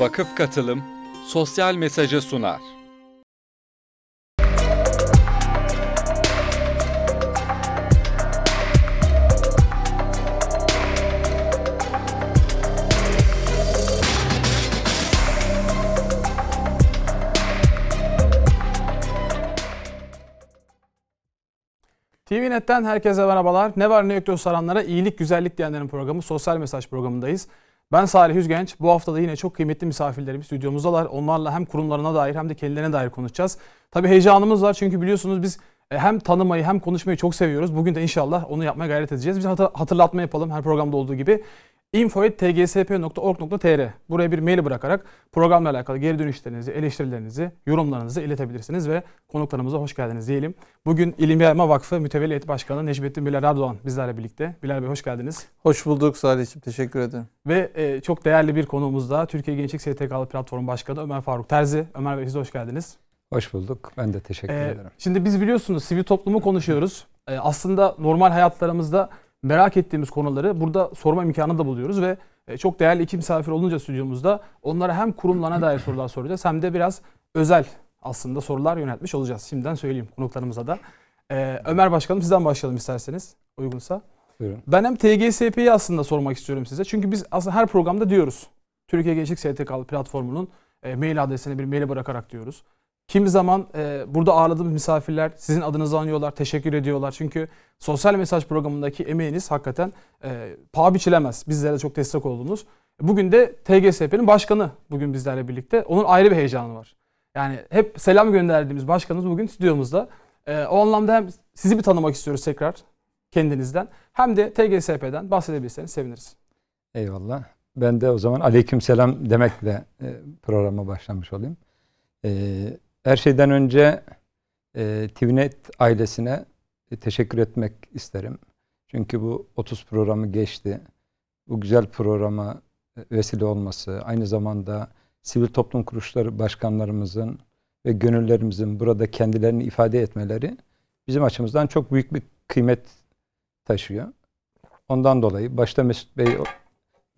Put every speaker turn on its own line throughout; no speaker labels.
Vakıf Katılım sosyal mesajı sunar.
TVNet'ten herkese merhabalar. Ne var ne yok diyor saranlara iyilik güzellik diyenlerin programı Sosyal Mesaj programındayız. Ben Salih Yüzgenç. Bu hafta da yine çok kıymetli misafirlerimiz stüdyomuzdalar. Onlarla hem kurumlarına dair hem de kendilerine dair konuşacağız. Tabii heyecanımız var çünkü biliyorsunuz biz e, hem tanımayı hem konuşmayı çok seviyoruz. Bugün de inşallah onu yapmaya gayret edeceğiz. Biz hatırlatma yapalım her programda olduğu gibi info.tgsp.org.tr Buraya bir mail bırakarak programla alakalı geri dönüşlerinizi, eleştirilerinizi, yorumlarınızı iletebilirsiniz ve konuklarımıza hoş geldiniz diyelim. Bugün İlim Yayma Vakfı Mütevelli Heyeti Başkanı Necmettin Bilal Erdoğan bizlerle birlikte. Bilal Bey hoş geldiniz.
Hoş bulduk Salih'ciğim. Teşekkür ederim.
Ve e, çok değerli bir konuğumuz da Türkiye Gençlik STK'lı Platform Başkanı Ömer Faruk Terzi. Ömer Bey siz hoş geldiniz.
Hoş bulduk. Ben de teşekkür ee, ederim.
Şimdi biz biliyorsunuz sivil toplumu konuşuyoruz. Ee, aslında normal hayatlarımızda merak ettiğimiz konuları burada sorma imkanı da buluyoruz ve e, çok değerli iki misafir olunca stüdyomuzda onlara hem kurumlarına dair sorular soracağız hem de biraz özel aslında sorular yöneltmiş olacağız. Şimdiden söyleyeyim konuklarımıza da. Ee, Ömer Başkanım sizden başlayalım isterseniz uygunsa. Buyurun. Ben hem TGSP'yi aslında sormak istiyorum size. Çünkü biz aslında her programda diyoruz. Türkiye Gençlik STK'lı platformunun e, mail adresine bir mail bırakarak diyoruz. Kimi zaman e, burada ağırladığımız misafirler sizin adınızı anıyorlar, teşekkür ediyorlar. Çünkü sosyal mesaj programındaki emeğiniz hakikaten e, paha biçilemez. Bizlere çok destek oldunuz. Bugün de TGSP'nin başkanı bugün bizlerle birlikte. Onun ayrı bir heyecanı var. Yani hep selam gönderdiğimiz başkanımız bugün stüdyomuzda. E, o anlamda hem sizi bir tanımak istiyoruz tekrar kendinizden. Hem de TGSP'den bahsedebilirseniz seviniriz.
Eyvallah. Ben de o zaman aleyküm selam demekle e, programa başlamış olayım. Ee, her şeyden önce e, TVNET ailesine e, teşekkür etmek isterim. Çünkü bu 30 programı geçti. Bu güzel programa e, vesile olması, aynı zamanda sivil toplum kuruluşları başkanlarımızın ve gönüllerimizin burada kendilerini ifade etmeleri bizim açımızdan çok büyük bir kıymet taşıyor. Ondan dolayı başta Mesut Bey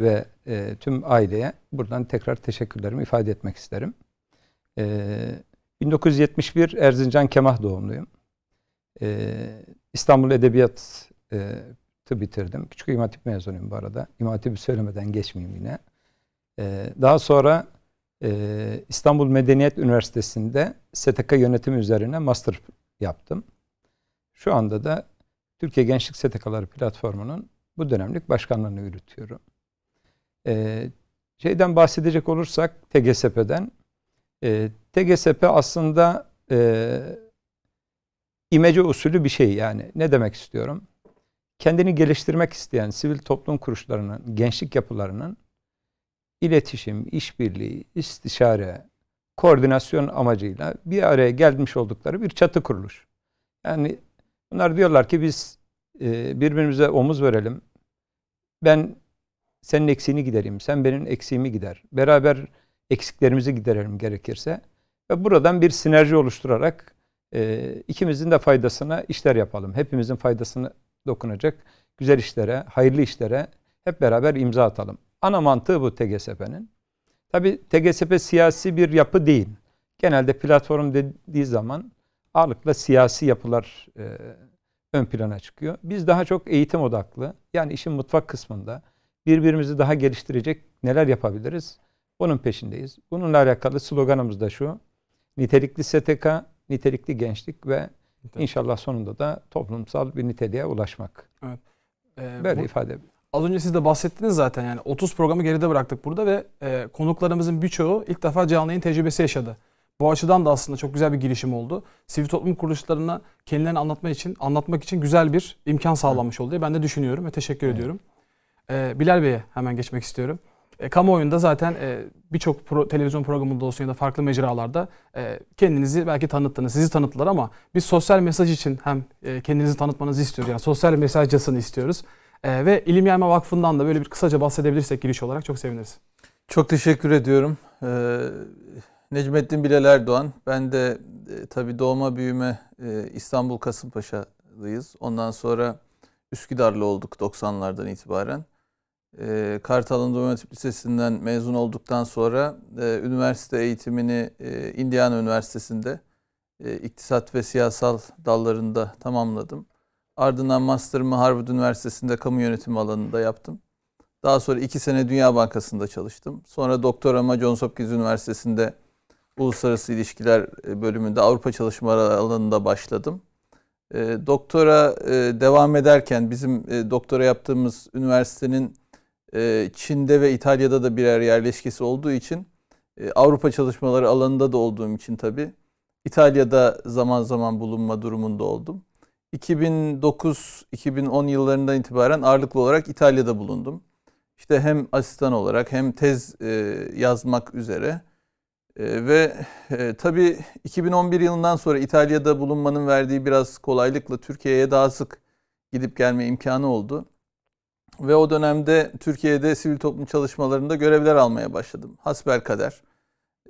ve e, tüm aileye buradan tekrar teşekkürlerimi ifade etmek isterim. E, 1971 Erzincan Kemah doğumluyum. Ee, İstanbul Edebiyatı e, bitirdim. Küçük İmam Hatip mezunuyum bu arada. İmam Hatip'i söylemeden geçmeyeyim yine. Ee, daha sonra e, İstanbul Medeniyet Üniversitesi'nde STK yönetimi üzerine master yaptım. Şu anda da Türkiye Gençlik STK'ları platformunun bu dönemlik başkanlığını yürütüyorum. Ee, şeyden bahsedecek olursak TGSP'den e, ee, TGSP aslında e, imece usulü bir şey yani. Ne demek istiyorum? Kendini geliştirmek isteyen sivil toplum kuruluşlarının, gençlik yapılarının iletişim, işbirliği, istişare, koordinasyon amacıyla bir araya gelmiş oldukları bir çatı kuruluş. Yani bunlar diyorlar ki biz e, birbirimize omuz verelim. Ben senin eksiğini giderim, sen benim eksiğimi gider. Beraber eksiklerimizi giderelim gerekirse ve buradan bir sinerji oluşturarak e, ikimizin de faydasına işler yapalım. Hepimizin faydasını dokunacak güzel işlere, hayırlı işlere hep beraber imza atalım. Ana mantığı bu TGSP'nin. Tabi TGSP siyasi bir yapı değil. Genelde platform dediği zaman ağırlıkla siyasi yapılar e, ön plana çıkıyor. Biz daha çok eğitim odaklı yani işin mutfak kısmında birbirimizi daha geliştirecek neler yapabiliriz? Bunun peşindeyiz. Bununla alakalı sloganımız da şu. Nitelikli STK, nitelikli gençlik ve Tabii. inşallah sonunda da toplumsal bir niteliğe ulaşmak.
Evet. Ee, Böyle bu, ifade. Az önce siz de bahsettiniz zaten yani 30 programı geride bıraktık burada ve e, konuklarımızın birçoğu ilk defa canlı yayın tecrübesi yaşadı. Bu açıdan da aslında çok güzel bir girişim oldu. Sivil toplum kuruluşlarına kendilerini anlatma için, anlatmak için güzel bir imkan sağlanmış oldu diye ben de düşünüyorum ve teşekkür evet. ediyorum. Ee, Bilal Bey'e hemen geçmek istiyorum. E, kamuoyunda zaten e, birçok pro, televizyon programında olsun ya da farklı mecralarda e, kendinizi belki tanıttınız, sizi tanıttılar ama biz sosyal mesaj için hem e, kendinizi tanıtmanızı istiyoruz. Yani sosyal mesajcasını istiyoruz. E, ve İlim Yayma Vakfı'ndan da böyle bir kısaca bahsedebilirsek giriş olarak çok seviniriz. Çok teşekkür ediyorum. Ee, Necmettin Bilal Erdoğan. Ben de e,
tabii doğma büyüme e, İstanbul Kasımpaşa'lıyız. Ondan sonra Üsküdar'lı olduk 90'lardan itibaren e, Kartal'ın Domatik Lisesi'nden mezun olduktan sonra e, üniversite eğitimini e, Indiana Üniversitesi'nde e, iktisat ve siyasal dallarında tamamladım. Ardından master'ımı Harvard Üniversitesi'nde kamu yönetimi alanında yaptım. Daha sonra iki sene Dünya Bankası'nda çalıştım. Sonra doktorama Johns Hopkins Üniversitesi'nde Uluslararası ilişkiler e, bölümünde Avrupa çalışmaları alanında başladım. E, doktora e, devam ederken bizim e, doktora yaptığımız üniversitenin e, Çin'de ve İtalya'da da birer yerleşkesi olduğu için e, Avrupa çalışmaları alanında da olduğum için tabi İtalya'da zaman zaman bulunma durumunda oldum. 2009-2010 yıllarından itibaren ağırlıklı olarak İtalya'da bulundum. İşte hem asistan olarak hem tez e, yazmak üzere e, ve e, tabii 2011 yılından sonra İtalya'da bulunmanın verdiği biraz kolaylıkla Türkiye'ye daha sık gidip gelme imkanı oldu. Ve o dönemde Türkiye'de sivil toplum çalışmalarında görevler almaya başladım. Hasbel kader.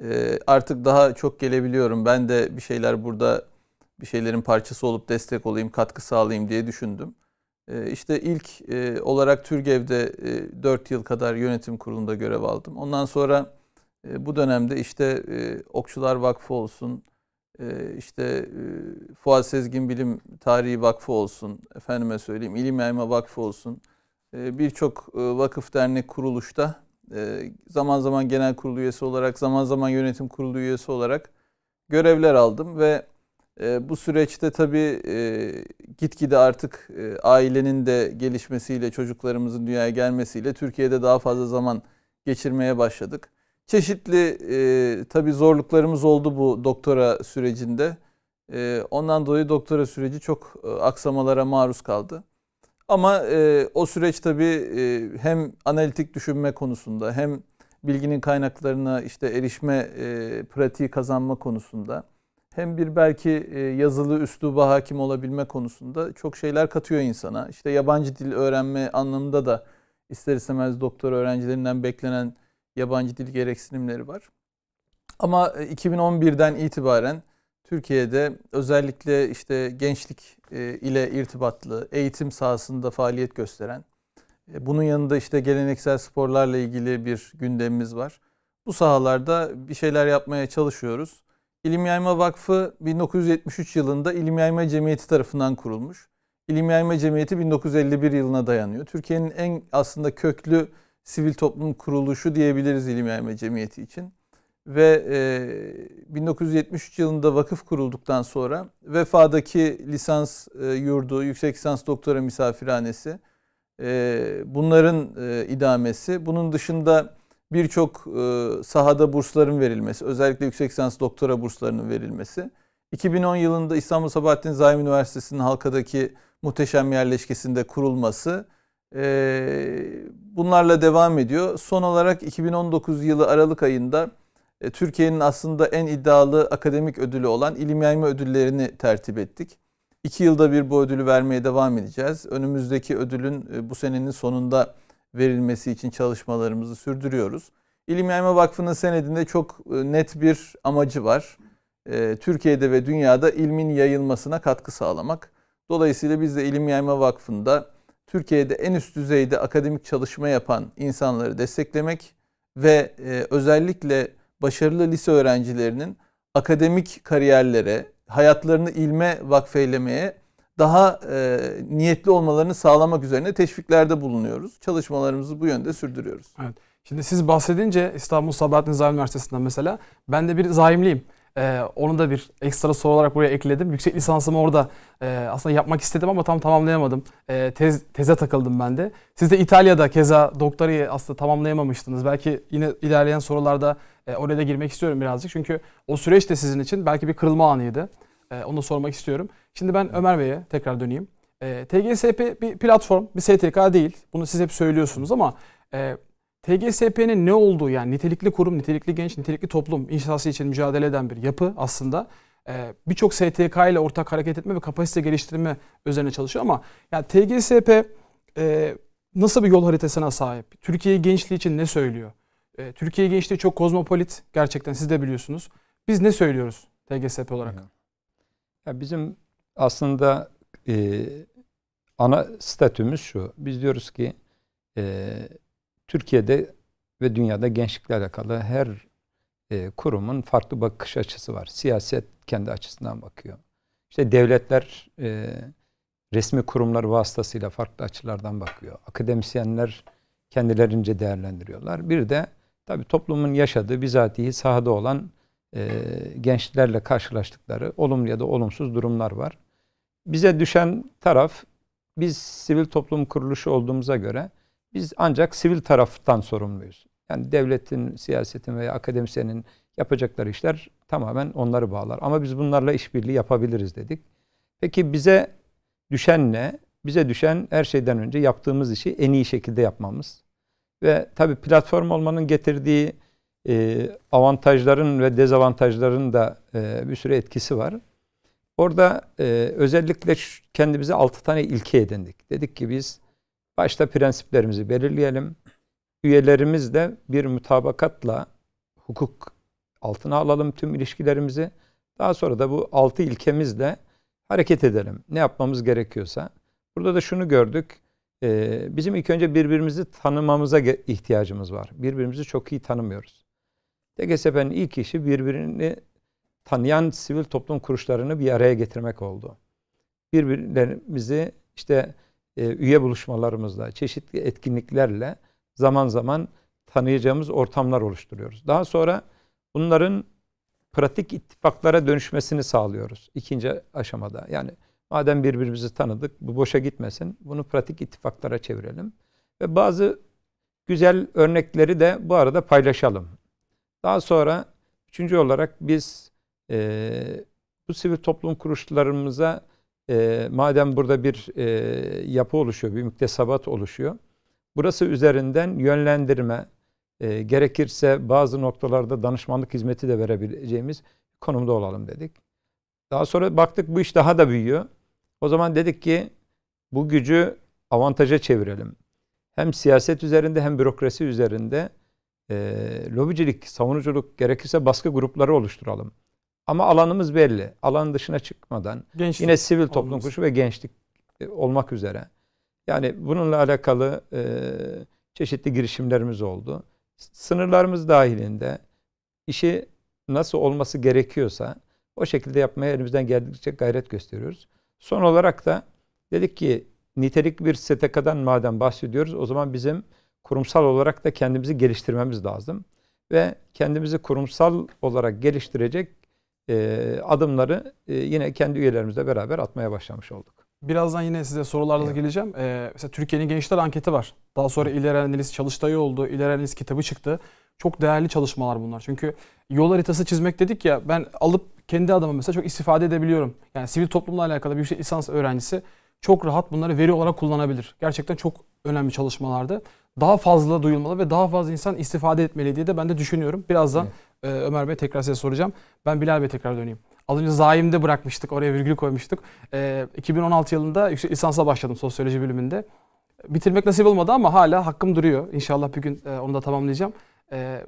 E, ee, artık daha çok gelebiliyorum. Ben de bir şeyler burada bir şeylerin parçası olup destek olayım, katkı sağlayayım diye düşündüm. E, işte ilk e, olarak Türgev'de e, 4 yıl kadar yönetim kurulunda görev aldım. Ondan sonra e, bu dönemde işte e, Okçular Vakfı olsun, e, işte e, Fuat Sezgin Bilim Tarihi Vakfı olsun, efendime söyleyeyim İlim Yayma Vakfı olsun, ee, birçok e, vakıf dernek kuruluşta e, zaman zaman genel kurulu üyesi olarak, zaman zaman yönetim kurulu üyesi olarak görevler aldım ve e, bu süreçte tabii gitgide artık ailenin de gelişmesiyle, çocuklarımızın dünyaya gelmesiyle Türkiye'de daha fazla zaman geçirmeye başladık. Çeşitli e, tabii zorluklarımız oldu bu doktora sürecinde. ondan dolayı doktora süreci çok aksamalara maruz kaldı. Ama e, o süreç tabii e, hem analitik düşünme konusunda hem bilginin kaynaklarına işte erişme e, pratiği kazanma konusunda hem bir belki e, yazılı üsluba hakim olabilme konusunda çok şeyler katıyor insana. İşte yabancı dil öğrenme anlamında da ister istemez doktor öğrencilerinden beklenen yabancı dil gereksinimleri var. Ama 2011'den e, itibaren Türkiye'de özellikle işte gençlik e, ile irtibatlı, eğitim sahasında faaliyet gösteren, e, bunun yanında işte geleneksel sporlarla ilgili bir gündemimiz var. Bu sahalarda bir şeyler yapmaya çalışıyoruz. İlim Yayma Vakfı 1973 yılında İlim Yayma Cemiyeti tarafından kurulmuş. İlim Yayma Cemiyeti 1951 yılına dayanıyor. Türkiye'nin en aslında köklü sivil toplum kuruluşu diyebiliriz İlim Yayma Cemiyeti için ve 1973 e, yılında vakıf kurulduktan sonra Vefa'daki lisans e, yurdu, yüksek lisans doktora misafirhanesi, e, bunların idamesi, bunun dışında birçok sahada bursların verilmesi, özellikle yüksek lisans doktora burslarının verilmesi, 2010 yılında İstanbul Sabahattin Zaim Üniversitesi'nin Halka'daki muhteşem yerleşkesinde kurulması, bunlarla devam ediyor. Son olarak 2019 yılı Aralık ayında e, Türkiye'nin aslında en iddialı akademik ödülü olan ilim yayma ödüllerini tertip ettik. İki yılda bir bu ödülü vermeye devam edeceğiz. Önümüzdeki ödülün e, bu senenin sonunda verilmesi için çalışmalarımızı sürdürüyoruz. İlim Yayma Vakfı'nın senedinde çok e, net bir amacı var. Türkiye'de ve dünyada ilmin yayılmasına katkı sağlamak. Dolayısıyla biz de İlim Yayma Vakfı'nda Türkiye'de en üst düzeyde akademik çalışma yapan insanları desteklemek ve özellikle başarılı lise öğrencilerinin akademik kariyerlere, hayatlarını ilme vakfeylemeye daha e, niyetli olmalarını sağlamak üzerine teşviklerde bulunuyoruz. Çalışmalarımızı bu yönde sürdürüyoruz.
Evet. Şimdi siz bahsedince İstanbul Sabahattin Zahim Üniversitesi'nden mesela ben de bir zaimliyim. Ee, onu da bir ekstra soru olarak buraya ekledim. Yüksek lisansımı orada e, aslında yapmak istedim ama tam tamamlayamadım. E, tez, teze takıldım ben de. Siz de İtalya'da keza doktorayı aslında tamamlayamamıştınız. Belki yine ilerleyen sorularda e, oraya da girmek istiyorum birazcık. Çünkü o süreç de sizin için belki bir kırılma anıydı. E, onu da sormak istiyorum. Şimdi ben Ömer Bey'e tekrar döneyim. E, TGSP bir platform, bir STK değil. Bunu siz hep söylüyorsunuz ama e, TGSP'nin ne olduğu yani nitelikli kurum, nitelikli genç, nitelikli toplum inşası için mücadele eden bir yapı aslında. E, Birçok STK ile ortak hareket etme ve kapasite geliştirme üzerine çalışıyor ama yani TGSP e, nasıl bir yol haritasına sahip? Türkiye gençliği için ne söylüyor? E, Türkiye gençliği çok kozmopolit gerçekten siz de biliyorsunuz. Biz ne söylüyoruz TGSP olarak? Ya bizim
aslında e, ana statümüz şu. Biz diyoruz ki e, Türkiye'de ve dünyada gençlikle alakalı her e, kurumun farklı bakış açısı var. Siyaset kendi açısından bakıyor. İşte devletler e, resmi kurumlar vasıtasıyla farklı açılardan bakıyor. Akademisyenler kendilerince değerlendiriyorlar. Bir de Tabii toplumun yaşadığı bizatihi sahada olan e, gençlerle karşılaştıkları olumlu ya da olumsuz durumlar var. Bize düşen taraf biz sivil toplum kuruluşu olduğumuza göre biz ancak sivil taraftan sorumluyuz. Yani devletin, siyasetin veya akademisyenin yapacakları işler tamamen onları bağlar. Ama biz bunlarla işbirliği yapabiliriz dedik. Peki bize düşen ne? Bize düşen her şeyden önce yaptığımız işi en iyi şekilde yapmamız. Ve tabii platform olmanın getirdiği e, avantajların ve dezavantajların da e, bir sürü etkisi var. Orada e, özellikle kendimize altı tane ilke edindik. Dedik ki biz başta prensiplerimizi belirleyelim. Üyelerimiz de bir mutabakatla hukuk altına alalım tüm ilişkilerimizi. Daha sonra da bu altı ilkemizle hareket edelim. Ne yapmamız gerekiyorsa. Burada da şunu gördük. Ee, bizim ilk önce birbirimizi tanımamıza ihtiyacımız var. Birbirimizi çok iyi tanımıyoruz. TGSP'nin ilk işi birbirini tanıyan sivil toplum kuruluşlarını bir araya getirmek oldu. Birbirlerimizi işte e, üye buluşmalarımızla, çeşitli etkinliklerle zaman zaman tanıyacağımız ortamlar oluşturuyoruz. Daha sonra bunların pratik ittifaklara dönüşmesini sağlıyoruz ikinci aşamada. Yani Madem birbirimizi tanıdık, bu boşa gitmesin. Bunu pratik ittifaklara çevirelim. Ve bazı güzel örnekleri de bu arada paylaşalım. Daha sonra üçüncü olarak biz e, bu sivil toplum kuruluşlarımıza e, madem burada bir e, yapı oluşuyor, bir müktesabat oluşuyor. Burası üzerinden yönlendirme, e, gerekirse bazı noktalarda danışmanlık hizmeti de verebileceğimiz konumda olalım dedik. Daha sonra baktık bu iş daha da büyüyor. O zaman dedik ki bu gücü avantaja çevirelim. Hem siyaset üzerinde hem bürokrasi üzerinde e, lobicilik, savunuculuk gerekirse baskı grupları oluşturalım. Ama alanımız belli. Alan dışına çıkmadan gençlik yine sivil toplum olması. ve gençlik e, olmak üzere. Yani bununla alakalı e, çeşitli girişimlerimiz oldu. Sınırlarımız dahilinde işi nasıl olması gerekiyorsa o şekilde yapmaya elimizden geldikçe gayret gösteriyoruz. Son olarak da dedik ki nitelik bir STK'dan madem bahsediyoruz o zaman bizim kurumsal olarak da kendimizi geliştirmemiz lazım. Ve kendimizi kurumsal olarak geliştirecek e, adımları e, yine kendi üyelerimizle beraber atmaya başlamış olduk.
Birazdan yine size sorularla evet. geleceğim. Ee, mesela Türkiye'nin gençler anketi var. Daha sonra İleri Analiz Çalıştay'ı oldu. İleri Analiz kitabı çıktı. Çok değerli çalışmalar bunlar. Çünkü yol haritası çizmek dedik ya ben alıp kendi adıma mesela çok istifade edebiliyorum. Yani sivil toplumla alakalı bir yüksek lisans öğrencisi çok rahat bunları veri olarak kullanabilir. Gerçekten çok önemli çalışmalarda. Daha fazla duyulmalı ve daha fazla insan istifade etmeli diye de ben de düşünüyorum. Birazdan evet. e, Ömer Bey tekrar size soracağım. Ben Bilal Bey tekrar döneyim. Az önce zaimde bırakmıştık, oraya virgül koymuştuk. E, 2016 yılında yüksek lisansa başladım sosyoloji bölümünde. Bitirmek nasip olmadı ama hala hakkım duruyor. İnşallah bir gün e, onu da tamamlayacağım. E,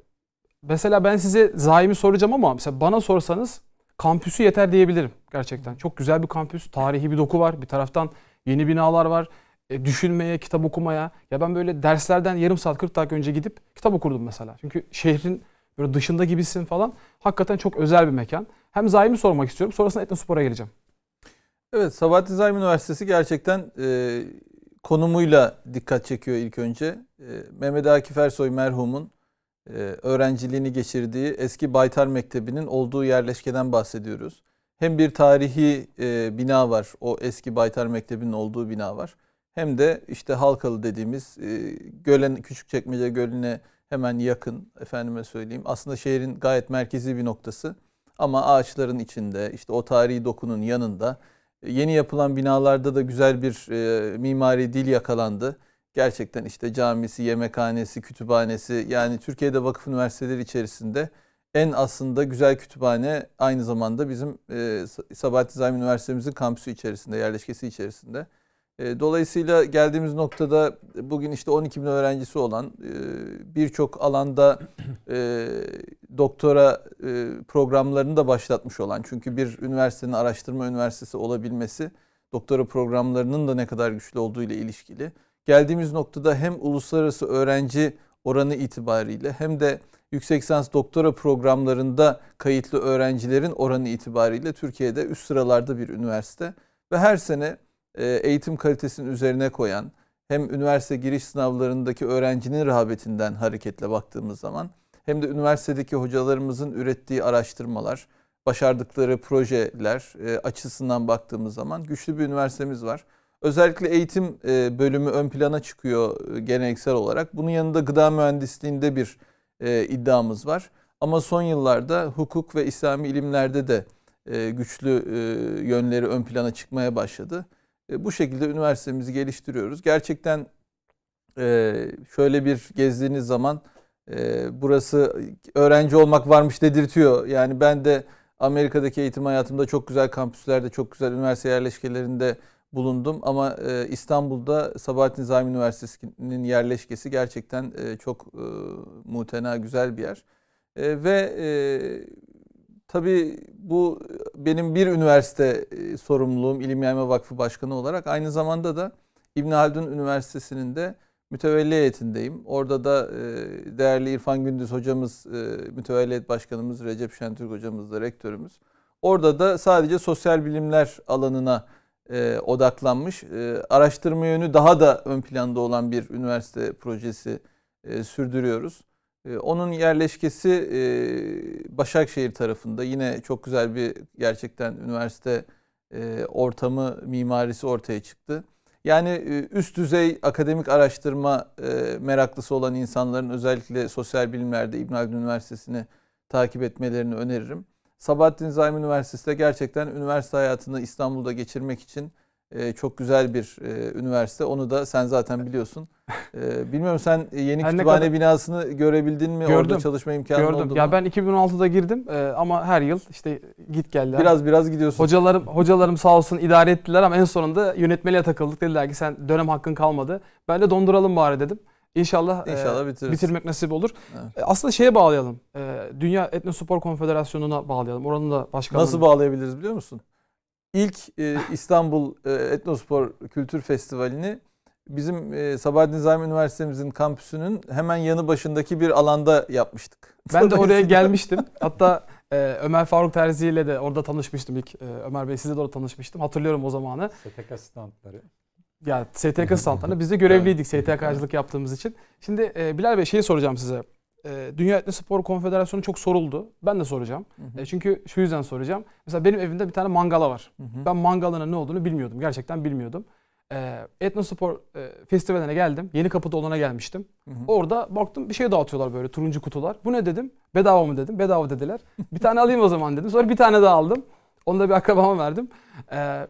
mesela ben size zaimi soracağım ama mesela bana sorsanız kampüsü yeter diyebilirim gerçekten. Çok güzel bir kampüs. Tarihi bir doku var. Bir taraftan yeni binalar var. E, düşünmeye, kitap okumaya. Ya ben böyle derslerden yarım saat 40 dakika önce gidip kitap okurdum mesela. Çünkü şehrin böyle dışında gibisin falan. Hakikaten çok özel bir mekan. Hem Zaim'i sormak istiyorum. Sonrasında Etnospor'a geleceğim.
Evet Sabahattin Zaim Üniversitesi gerçekten e, konumuyla dikkat çekiyor ilk önce. E, Mehmet Akif Ersoy merhumun e, öğrenciliğini geçirdiği eski Baytar Mektebi'nin olduğu yerleşkeden bahsediyoruz. Hem bir tarihi e, bina var, o eski Baytar Mektebi'nin olduğu bina var. Hem de işte Halkalı dediğimiz e, gölen küçük çekmece Gölü'ne hemen yakın efendime söyleyeyim. Aslında şehrin gayet merkezi bir noktası ama ağaçların içinde işte o tarihi dokunun yanında e, yeni yapılan binalarda da güzel bir e, mimari dil yakalandı gerçekten işte camisi, yemekhanesi, kütüphanesi yani Türkiye'de vakıf üniversiteleri içerisinde en aslında güzel kütüphane aynı zamanda bizim e, Sabahattin Zahim Üniversitemizin kampüsü içerisinde, yerleşkesi içerisinde. E, dolayısıyla geldiğimiz noktada bugün işte 12 bin öğrencisi olan e, birçok alanda e, doktora e, programlarını da başlatmış olan çünkü bir üniversitenin araştırma üniversitesi olabilmesi doktora programlarının da ne kadar güçlü olduğu ile ilişkili geldiğimiz noktada hem uluslararası öğrenci oranı itibariyle hem de yüksek lisans doktora programlarında kayıtlı öğrencilerin oranı itibariyle Türkiye'de üst sıralarda bir üniversite ve her sene e, eğitim kalitesinin üzerine koyan hem üniversite giriş sınavlarındaki öğrencinin rağbetinden hareketle baktığımız zaman hem de üniversitedeki hocalarımızın ürettiği araştırmalar, başardıkları projeler e, açısından baktığımız zaman güçlü bir üniversitemiz var. Özellikle eğitim e, bölümü ön plana çıkıyor e, geleneksel olarak. Bunun yanında gıda mühendisliğinde bir e, iddiamız var. Ama son yıllarda hukuk ve İslami ilimlerde de güçlü yönleri ön plana çıkmaya başladı. Bu şekilde üniversitemizi geliştiriyoruz. Gerçekten şöyle bir gezdiğiniz zaman burası öğrenci olmak varmış dedirtiyor. Yani ben de Amerika'daki eğitim hayatımda çok güzel kampüslerde, çok güzel üniversite yerleşkelerinde bulundum ama e, İstanbul'da Sabahattin Zaim Üniversitesi'nin yerleşkesi gerçekten e, çok e, mutena güzel bir yer. E, ve e, tabii bu benim bir üniversite e, sorumluluğum İlim Yayma Vakfı Başkanı olarak aynı zamanda da İbn Haldun Üniversitesi'nin de mütevelli heyetindeyim. Orada da e, değerli İrfan Gündüz hocamız, e, mütevelli heyet başkanımız Recep Şentürk hocamız da rektörümüz. Orada da sadece sosyal bilimler alanına e, odaklanmış. E, araştırma yönü daha da ön planda olan bir üniversite projesi e, sürdürüyoruz. E, onun yerleşkesi e, Başakşehir tarafında. Yine çok güzel bir gerçekten üniversite e, ortamı, mimarisi ortaya çıktı. Yani e, üst düzey akademik araştırma e, meraklısı olan insanların özellikle sosyal bilimlerde İbn Haldun Üniversitesi'ni takip etmelerini öneririm. Sabahattin Zaim Üniversitesi de gerçekten üniversite hayatını İstanbul'da geçirmek için e, çok güzel bir e, üniversite. Onu da sen zaten biliyorsun. E, bilmiyorum sen yeni her kütüphane kadar... binasını görebildin mi? Gördüm. Orada çalışma imkanı gördüm. oldu mu? Ya
ben 2016'da girdim e, ama her yıl işte git geldi. Biraz biraz gidiyorsun. Hocalarım hocalarım sağ olsun idare ettiler ama en sonunda yönetmeliğe takıldık. Dediler ki sen dönem hakkın kalmadı. Ben de donduralım bari dedim. İnşallah, e, İnşallah bitiririz. bitirmek nasip olur. Evet. E, aslında şeye bağlayalım. E, Dünya Etnospor Konfederasyonu'na bağlayalım. Oranın da başkanı. Nasıl
bağlayabiliriz biliyor musun? İlk e, İstanbul e, Etnospor Kültür Festivali'ni bizim e, Sabahattin Zahmi Üniversitemizin kampüsünün hemen yanı başındaki bir alanda yapmıştık. Ben de oraya gelmiştim.
Hatta e, Ömer Faruk Terzi ile de orada tanışmıştım ilk. E, Ömer Bey sizle de orada tanışmıştım. Hatırlıyorum o zamanı.
STK standları.
Ya STK standlarında biz de görevliydik STK'cılık yaptığımız için. Şimdi e, Bilal Bey şeyi soracağım size. E, Dünya Etno Spor Konfederasyonu çok soruldu. Ben de soracağım. E, çünkü şu yüzden soracağım. Mesela benim evimde bir tane mangala var. Ben mangalın ne olduğunu bilmiyordum. Gerçekten bilmiyordum. E, Etno e, Festivali'ne geldim. Yeni Kapı'da olana gelmiştim. Orada baktım bir şey dağıtıyorlar böyle turuncu kutular. Bu ne dedim? Bedava mı dedim. Bedava dediler. bir tane alayım o zaman dedim. Sonra bir tane daha aldım. Onu da bir akrabama verdim. Ee,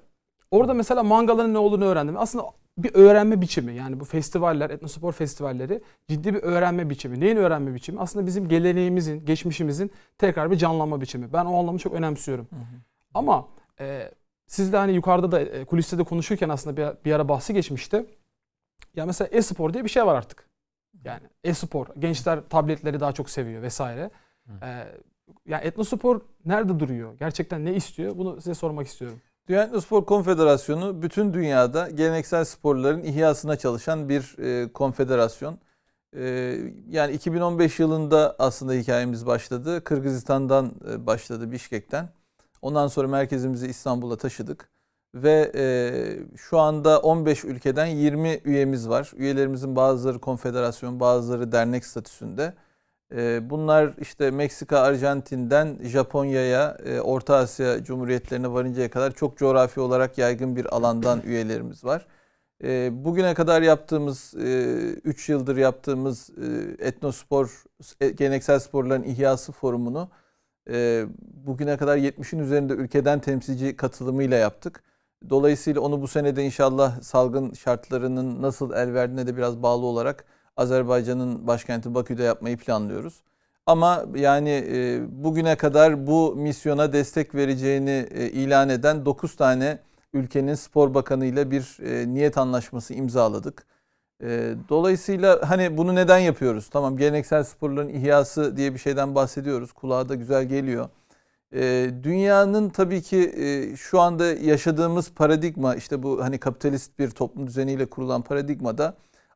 Orada mesela mangaların ne olduğunu öğrendim. Aslında bir öğrenme biçimi yani bu festivaller, etnospor festivalleri ciddi bir öğrenme biçimi. Neyin öğrenme biçimi? Aslında bizim geleneğimizin, geçmişimizin tekrar bir canlanma biçimi. Ben o anlamı çok önemsiyorum. Hı hı. Ama e, siz de hani yukarıda da e, kuliste de konuşurken aslında bir, bir ara bahsi geçmişti. Ya mesela e-spor diye bir şey var artık. Yani e-spor, gençler tabletleri daha çok seviyor vesaire. E, ya yani etnospor nerede duruyor? Gerçekten ne istiyor? Bunu size sormak istiyorum.
Dünya Spor Konfederasyonu bütün dünyada geleneksel sporların ihyasına çalışan bir e, konfederasyon. E, yani 2015 yılında aslında hikayemiz başladı. Kırgızistan'dan e, başladı Bişkek'ten. Ondan sonra merkezimizi İstanbul'a taşıdık. Ve e, şu anda 15 ülkeden 20 üyemiz var. Üyelerimizin bazıları konfederasyon, bazıları dernek statüsünde. Ee, bunlar işte Meksika, Arjantin'den Japonya'ya, e, Orta Asya Cumhuriyetlerine varıncaya kadar çok coğrafi olarak yaygın bir alandan üyelerimiz var. Ee, bugüne kadar yaptığımız, 3 e, yıldır yaptığımız e, etnospor, geleneksel sporların ihyası forumunu bugüne kadar 70'in üzerinde ülkeden temsilci katılımıyla yaptık. Dolayısıyla onu bu senede inşallah salgın şartlarının nasıl el verdiğine de biraz bağlı olarak Azerbaycan'ın başkenti Bakü'de yapmayı planlıyoruz. Ama yani e, bugüne kadar bu misyona destek vereceğini e, ilan eden 9 tane ülkenin spor bakanı ile bir e, niyet anlaşması imzaladık. E, dolayısıyla hani bunu neden yapıyoruz? Tamam geleneksel sporların ihyası diye bir şeyden bahsediyoruz. Kulağa da güzel geliyor. E, dünyanın tabii ki e, şu anda yaşadığımız paradigma işte bu hani kapitalist bir toplum düzeniyle kurulan paradigmada da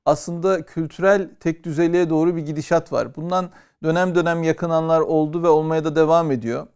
aslında kültürel tek düzeliğe doğru bir gidişat var. Bundan dönem dönem yakınanlar oldu ve olmaya da devam ediyor.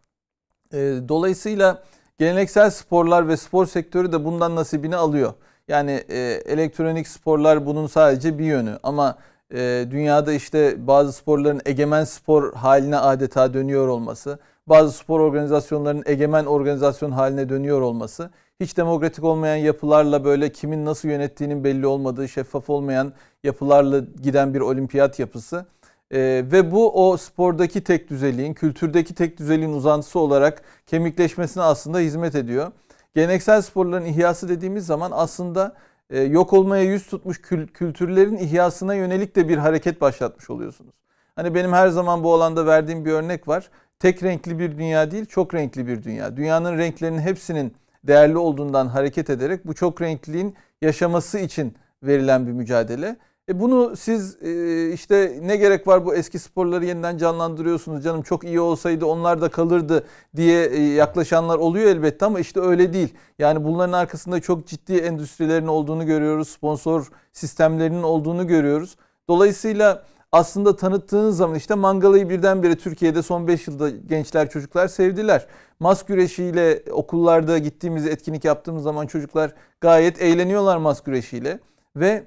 Ee, dolayısıyla geleneksel sporlar ve spor sektörü de bundan nasibini alıyor. Yani e, elektronik sporlar bunun sadece bir yönü ama e, dünyada işte bazı sporların egemen spor haline adeta dönüyor olması, bazı spor organizasyonlarının egemen organizasyon haline dönüyor olması hiç demokratik olmayan yapılarla böyle kimin nasıl yönettiğinin belli olmadığı, şeffaf olmayan yapılarla giden bir olimpiyat yapısı. Ee, ve bu o spordaki tek düzeliğin, kültürdeki tek düzeliğin uzantısı olarak kemikleşmesine aslında hizmet ediyor. Geleneksel sporların ihyası dediğimiz zaman aslında e, yok olmaya yüz tutmuş kül- kültürlerin ihyasına yönelik de bir hareket başlatmış oluyorsunuz. Hani benim her zaman bu alanda verdiğim bir örnek var. Tek renkli bir dünya değil, çok renkli bir dünya. Dünyanın renklerinin hepsinin değerli olduğundan hareket ederek bu çok renkliliğin yaşaması için verilen bir mücadele. E bunu siz e, işte ne gerek var bu eski sporları yeniden canlandırıyorsunuz canım çok iyi olsaydı onlar da kalırdı diye e, yaklaşanlar oluyor elbette ama işte öyle değil. Yani bunların arkasında çok ciddi endüstrilerin olduğunu görüyoruz, sponsor sistemlerinin olduğunu görüyoruz. Dolayısıyla aslında tanıttığınız zaman işte mangalayı birdenbire Türkiye'de son 5 yılda gençler çocuklar sevdiler. Mas güreşiyle okullarda gittiğimiz etkinlik yaptığımız zaman çocuklar gayet eğleniyorlar mas güreşiyle. Ve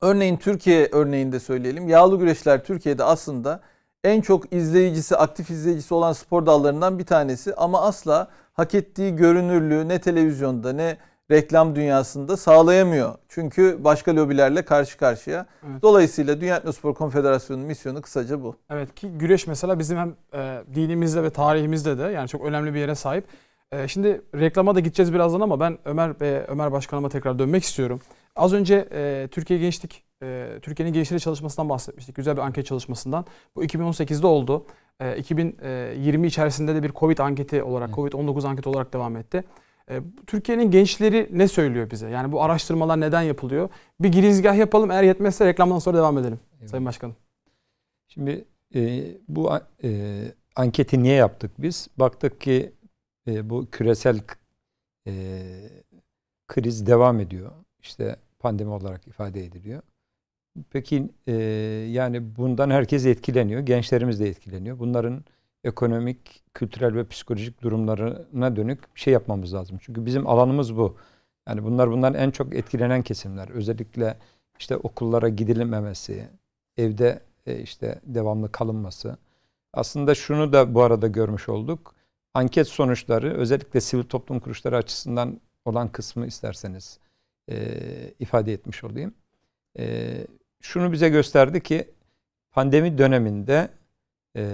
örneğin Türkiye örneğinde söyleyelim. Yağlı güreşler Türkiye'de aslında en çok izleyicisi, aktif izleyicisi olan spor dallarından bir tanesi ama asla hak ettiği görünürlüğü ne televizyonda ne reklam dünyasında sağlayamıyor. Çünkü başka lobilerle karşı karşıya. Evet. Dolayısıyla Dünya Etnospor Konfederasyonu'nun misyonu kısaca bu.
Evet ki güreş mesela bizim hem e, dinimizde ve tarihimizde de yani çok önemli bir yere sahip. E, şimdi reklama da gideceğiz birazdan ama ben Ömer ve Ömer Başkanıma tekrar dönmek istiyorum. Az önce e, Türkiye Gençlik e, Türkiye'nin gençleri çalışmasından bahsetmiştik. Güzel bir anket çalışmasından. Bu 2018'de oldu. E, 2020 e, içerisinde de bir Covid anketi olarak, Covid-19 anketi olarak devam etti. Ee, Türkiye'nin gençleri ne söylüyor bize? Yani bu araştırmalar neden yapılıyor? Bir girizgah yapalım. Eğer yetmezse reklamdan sonra devam edelim. Evet. Sayın Başkanım. Şimdi
e, bu e, anketi niye yaptık biz? Baktık ki e, bu küresel e, kriz devam ediyor. İşte pandemi olarak ifade ediliyor. Peki e, yani bundan herkes etkileniyor. Gençlerimiz de etkileniyor. Bunların ekonomik, kültürel ve psikolojik durumlarına dönük bir şey yapmamız lazım. Çünkü bizim alanımız bu. Yani bunlar bundan en çok etkilenen kesimler. Özellikle işte okullara gidilememesi, evde e, işte devamlı kalınması. Aslında şunu da bu arada görmüş olduk. Anket sonuçları özellikle sivil toplum kuruluşları açısından olan kısmı isterseniz e, ifade etmiş olayım. E, şunu bize gösterdi ki pandemi döneminde e,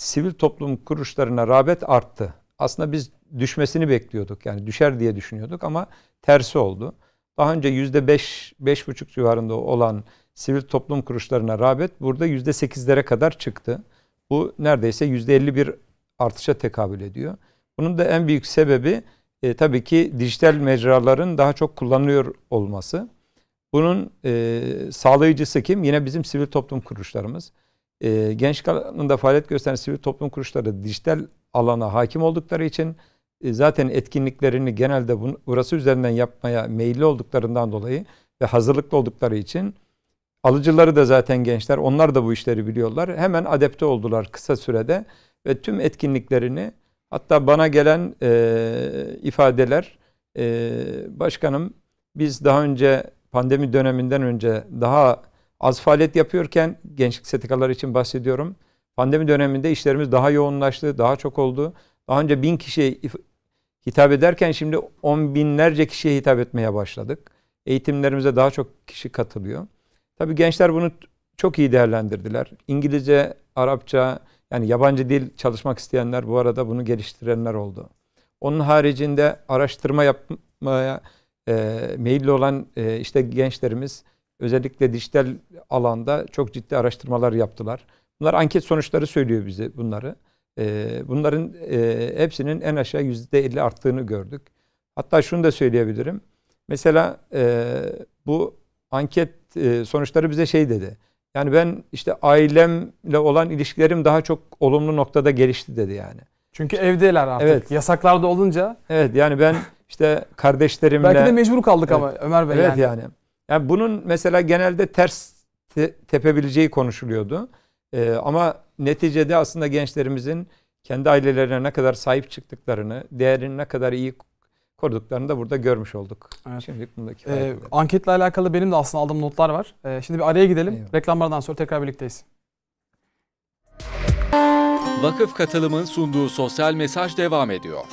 sivil toplum kuruluşlarına rağbet arttı. Aslında biz düşmesini bekliyorduk. Yani düşer diye düşünüyorduk ama tersi oldu. Daha önce yüzde beş, beş buçuk civarında olan sivil toplum kuruluşlarına rağbet burada yüzde sekizlere kadar çıktı. Bu neredeyse yüzde elli bir artışa tekabül ediyor. Bunun da en büyük sebebi e, tabii ki dijital mecraların daha çok kullanılıyor olması. Bunun e, sağlayıcısı kim? Yine bizim sivil toplum kuruluşlarımız e, genç alanında faaliyet gösteren sivil toplum kuruluşları dijital alana hakim oldukları için e, zaten etkinliklerini genelde bun, burası üzerinden yapmaya meyilli olduklarından dolayı ve hazırlıklı oldukları için alıcıları da zaten gençler. Onlar da bu işleri biliyorlar. Hemen adepte oldular kısa sürede ve tüm etkinliklerini hatta bana gelen e, ifadeler e, başkanım biz daha önce pandemi döneminden önce daha Az faaliyet yapıyorken gençlik STK'ları için bahsediyorum. Pandemi döneminde işlerimiz daha yoğunlaştı, daha çok oldu. Daha önce bin kişiye hitap ederken şimdi on binlerce kişiye hitap etmeye başladık. Eğitimlerimize daha çok kişi katılıyor. Tabii gençler bunu çok iyi değerlendirdiler. İngilizce, Arapça yani yabancı dil çalışmak isteyenler bu arada bunu geliştirenler oldu. Onun haricinde araştırma yapmaya e, meyilli olan e, işte gençlerimiz Özellikle dijital alanda çok ciddi araştırmalar yaptılar. Bunlar anket sonuçları söylüyor bize bunları. Ee, bunların e, hepsinin en aşağı yüzde %50 arttığını gördük. Hatta şunu da söyleyebilirim. Mesela e, bu anket e, sonuçları bize şey dedi. Yani ben işte ailemle olan ilişkilerim daha çok olumlu noktada gelişti dedi yani.
Çünkü evdeler artık. Evet. Yasaklarda olunca.
Evet yani ben işte kardeşlerimle. Belki de mecbur kaldık evet. ama Ömer Bey evet yani. yani. Yani bunun mesela genelde ters te- tepebileceği konuşuluyordu. Ee, ama neticede aslında gençlerimizin kendi ailelerine ne kadar sahip çıktıklarını, değerini ne kadar iyi koruduklarını da burada görmüş olduk. Evet. Şimdi bundaki ee,
anketle alakalı benim de aslında aldığım notlar var. Ee, şimdi bir araya gidelim. Eyvallah. Reklamlardan sonra tekrar birlikteyiz.
Vakıf Katılım'ın sunduğu sosyal mesaj devam ediyor.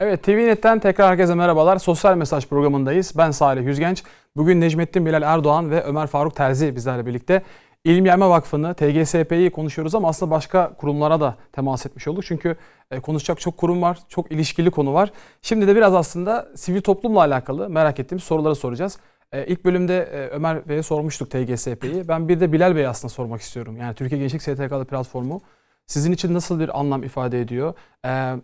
Evet TVNet'ten tekrar herkese merhabalar. Sosyal Mesaj programındayız. Ben Salih Yüzgenç. Bugün Necmettin Bilal Erdoğan ve Ömer Faruk Terzi bizlerle birlikte İlim Yayma Vakfı'nı, TGSP'yi konuşuyoruz ama aslında başka kurumlara da temas etmiş olduk. Çünkü e, konuşacak çok kurum var, çok ilişkili konu var. Şimdi de biraz aslında sivil toplumla alakalı merak ettiğim soruları soracağız. E, ilk bölümde e, Ömer Bey'e sormuştuk TGSP'yi. Ben bir de Bilal Bey'e aslında sormak istiyorum. Yani Türkiye Gençlik STK'lı platformu sizin için nasıl bir anlam ifade ediyor? Evet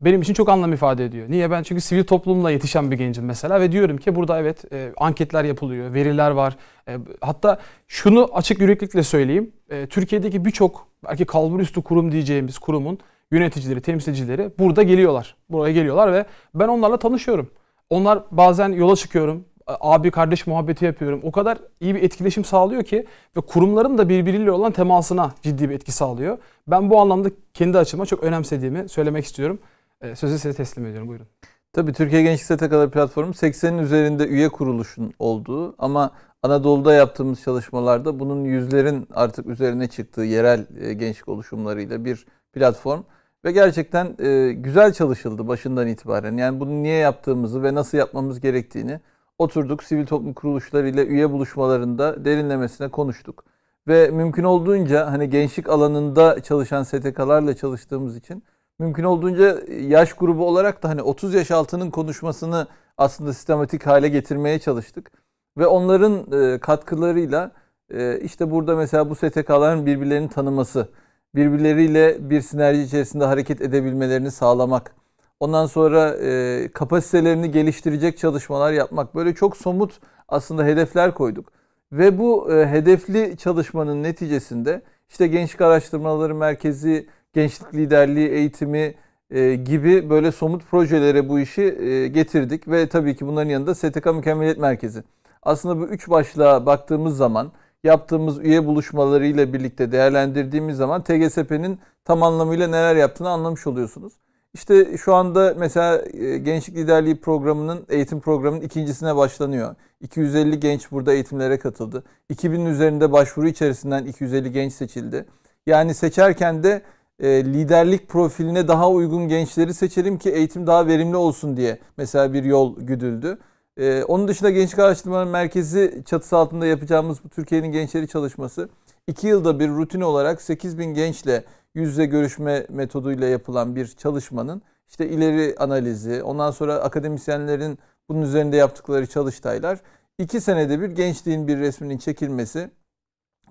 benim için çok anlam ifade ediyor. Niye? Ben çünkü sivil toplumla yetişen bir gencim mesela ve diyorum ki burada evet e, anketler yapılıyor, veriler var. E, hatta şunu açık yüreklikle söyleyeyim. E, Türkiye'deki birçok belki kalburüstü kurum diyeceğimiz kurumun yöneticileri, temsilcileri burada geliyorlar. Buraya geliyorlar ve ben onlarla tanışıyorum. Onlar bazen yola çıkıyorum, e, abi kardeş muhabbeti yapıyorum. O kadar iyi bir etkileşim sağlıyor ki ve kurumların da birbiriyle olan temasına ciddi bir etki sağlıyor. Ben bu anlamda kendi açıma çok önemsediğimi söylemek istiyorum. Ee, sözü size teslim ediyorum. Buyurun. Tabii
Türkiye Gençlik STK'ları platformu 80'in üzerinde üye kuruluşun olduğu ama Anadolu'da yaptığımız çalışmalarda bunun yüzlerin artık üzerine çıktığı yerel e, gençlik oluşumlarıyla bir platform. Ve gerçekten e, güzel çalışıldı başından itibaren. Yani bunu niye yaptığımızı ve nasıl yapmamız gerektiğini oturduk sivil toplum kuruluşlarıyla üye buluşmalarında derinlemesine konuştuk. Ve mümkün olduğunca hani gençlik alanında çalışan STK'larla çalıştığımız için mümkün olduğunca e, yaş grubu olarak da hani 30 yaş altının konuşmasını aslında sistematik hale getirmeye çalıştık. Ve onların e, katkılarıyla e, işte burada mesela bu STK'ların birbirlerini tanıması, birbirleriyle bir sinerji içerisinde hareket edebilmelerini sağlamak, ondan sonra e, kapasitelerini geliştirecek çalışmalar yapmak böyle çok somut aslında hedefler koyduk. Ve bu hedefli çalışmanın neticesinde işte Gençlik Araştırmaları Merkezi gençlik liderliği eğitimi e, gibi böyle somut projelere bu işi e, getirdik. Ve tabii ki bunların yanında STK Mükemmeliyet Merkezi. Aslında bu üç başlığa baktığımız zaman yaptığımız üye buluşmalarıyla birlikte değerlendirdiğimiz zaman TGSP'nin tam anlamıyla neler yaptığını anlamış oluyorsunuz. İşte şu anda mesela e, Gençlik Liderliği programının, eğitim programının ikincisine başlanıyor. 250 genç burada eğitimlere katıldı. 2000'in üzerinde başvuru içerisinden 250 genç seçildi. Yani seçerken de e, liderlik profiline daha uygun gençleri seçelim ki eğitim daha verimli olsun diye mesela bir yol güdüldü. E, onun dışında Gençlik Araştırmaları Merkezi çatısı altında yapacağımız bu Türkiye'nin gençleri çalışması 2 yılda bir rutin olarak 8 bin gençle yüz yüze görüşme metoduyla yapılan bir çalışmanın işte ileri analizi, ondan sonra akademisyenlerin bunun üzerinde yaptıkları çalıştaylar, iki senede bir gençliğin bir resminin çekilmesi,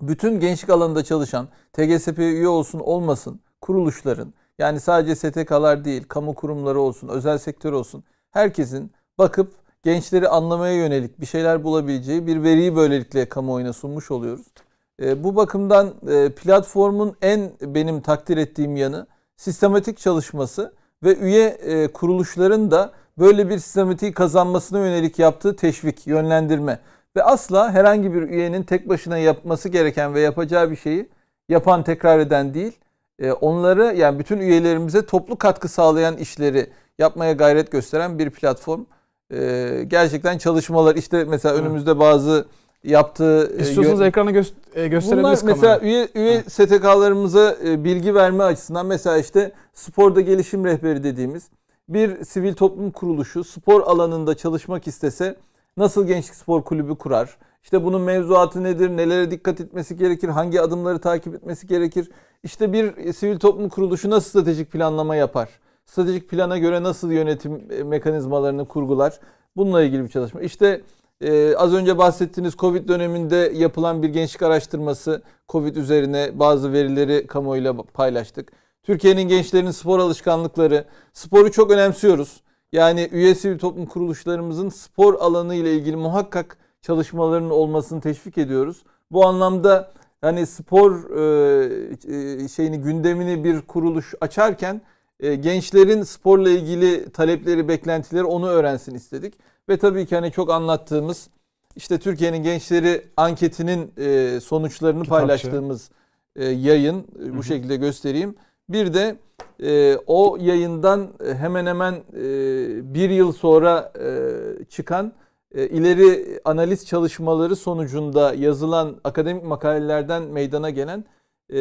bütün gençlik alanında çalışan, TGSP üye olsun olmasın, kuruluşların yani sadece STK'lar değil, kamu kurumları olsun, özel sektör olsun herkesin bakıp gençleri anlamaya yönelik bir şeyler bulabileceği bir veriyi böylelikle kamuoyuna sunmuş oluyoruz. E, bu bakımdan e, platformun en benim takdir ettiğim yanı sistematik çalışması ve üye e, kuruluşların da böyle bir sistematiği kazanmasına yönelik yaptığı teşvik, yönlendirme ve asla herhangi bir üyenin tek başına yapması gereken ve yapacağı bir şeyi yapan tekrar eden değil, e, onları yani bütün üyelerimize toplu katkı sağlayan işleri yapmaya gayret gösteren bir platform. E, gerçekten çalışmalar işte mesela önümüzde bazı yaptığı e, İstiyorsanız e, ekrana gö gösterebiliriz mesela üye, üye evet. STK'larımıza e, bilgi verme açısından mesela işte sporda gelişim rehberi dediğimiz bir sivil toplum kuruluşu spor alanında çalışmak istese nasıl gençlik spor kulübü kurar? İşte bunun mevzuatı nedir? Nelere dikkat etmesi gerekir? Hangi adımları takip etmesi gerekir? İşte bir e, sivil toplum kuruluşu nasıl stratejik planlama yapar? Stratejik plana göre nasıl yönetim e, mekanizmalarını kurgular? Bununla ilgili bir çalışma. İşte ee, az önce bahsettiğiniz Covid döneminde yapılan bir gençlik araştırması Covid üzerine bazı verileri kamuoyuyla paylaştık. Türkiye'nin gençlerin spor alışkanlıkları, sporu çok önemsiyoruz. Yani üye sivil toplum kuruluşlarımızın spor alanı ile ilgili muhakkak çalışmalarının olmasını teşvik ediyoruz. Bu anlamda hani spor e, e, şeyini gündemini bir kuruluş açarken e, gençlerin sporla ilgili talepleri, beklentileri onu öğrensin istedik. Ve tabii ki hani çok anlattığımız işte Türkiye'nin gençleri anketinin e, sonuçlarını Kitapçı. paylaştığımız e, yayın e, bu Hı-hı. şekilde göstereyim. Bir de e, o yayından hemen hemen e, bir yıl sonra e, çıkan e, ileri analiz çalışmaları sonucunda yazılan akademik makalelerden meydana gelen e,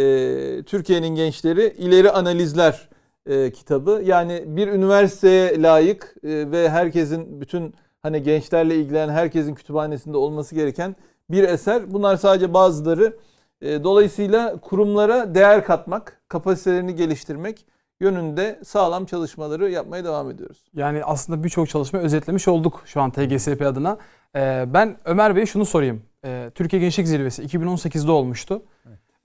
Türkiye'nin gençleri ileri analizler e, kitabı. Yani bir üniversiteye layık ve herkesin bütün hani gençlerle ilgilenen herkesin kütüphanesinde olması gereken bir eser. Bunlar sadece bazıları. Dolayısıyla kurumlara değer katmak, kapasitelerini geliştirmek yönünde sağlam çalışmaları yapmaya devam ediyoruz.
Yani aslında birçok çalışma özetlemiş olduk şu an TGSP adına. Ee, ben Ömer Bey'e şunu sorayım. Ee, Türkiye Gençlik Zirvesi 2018'de olmuştu.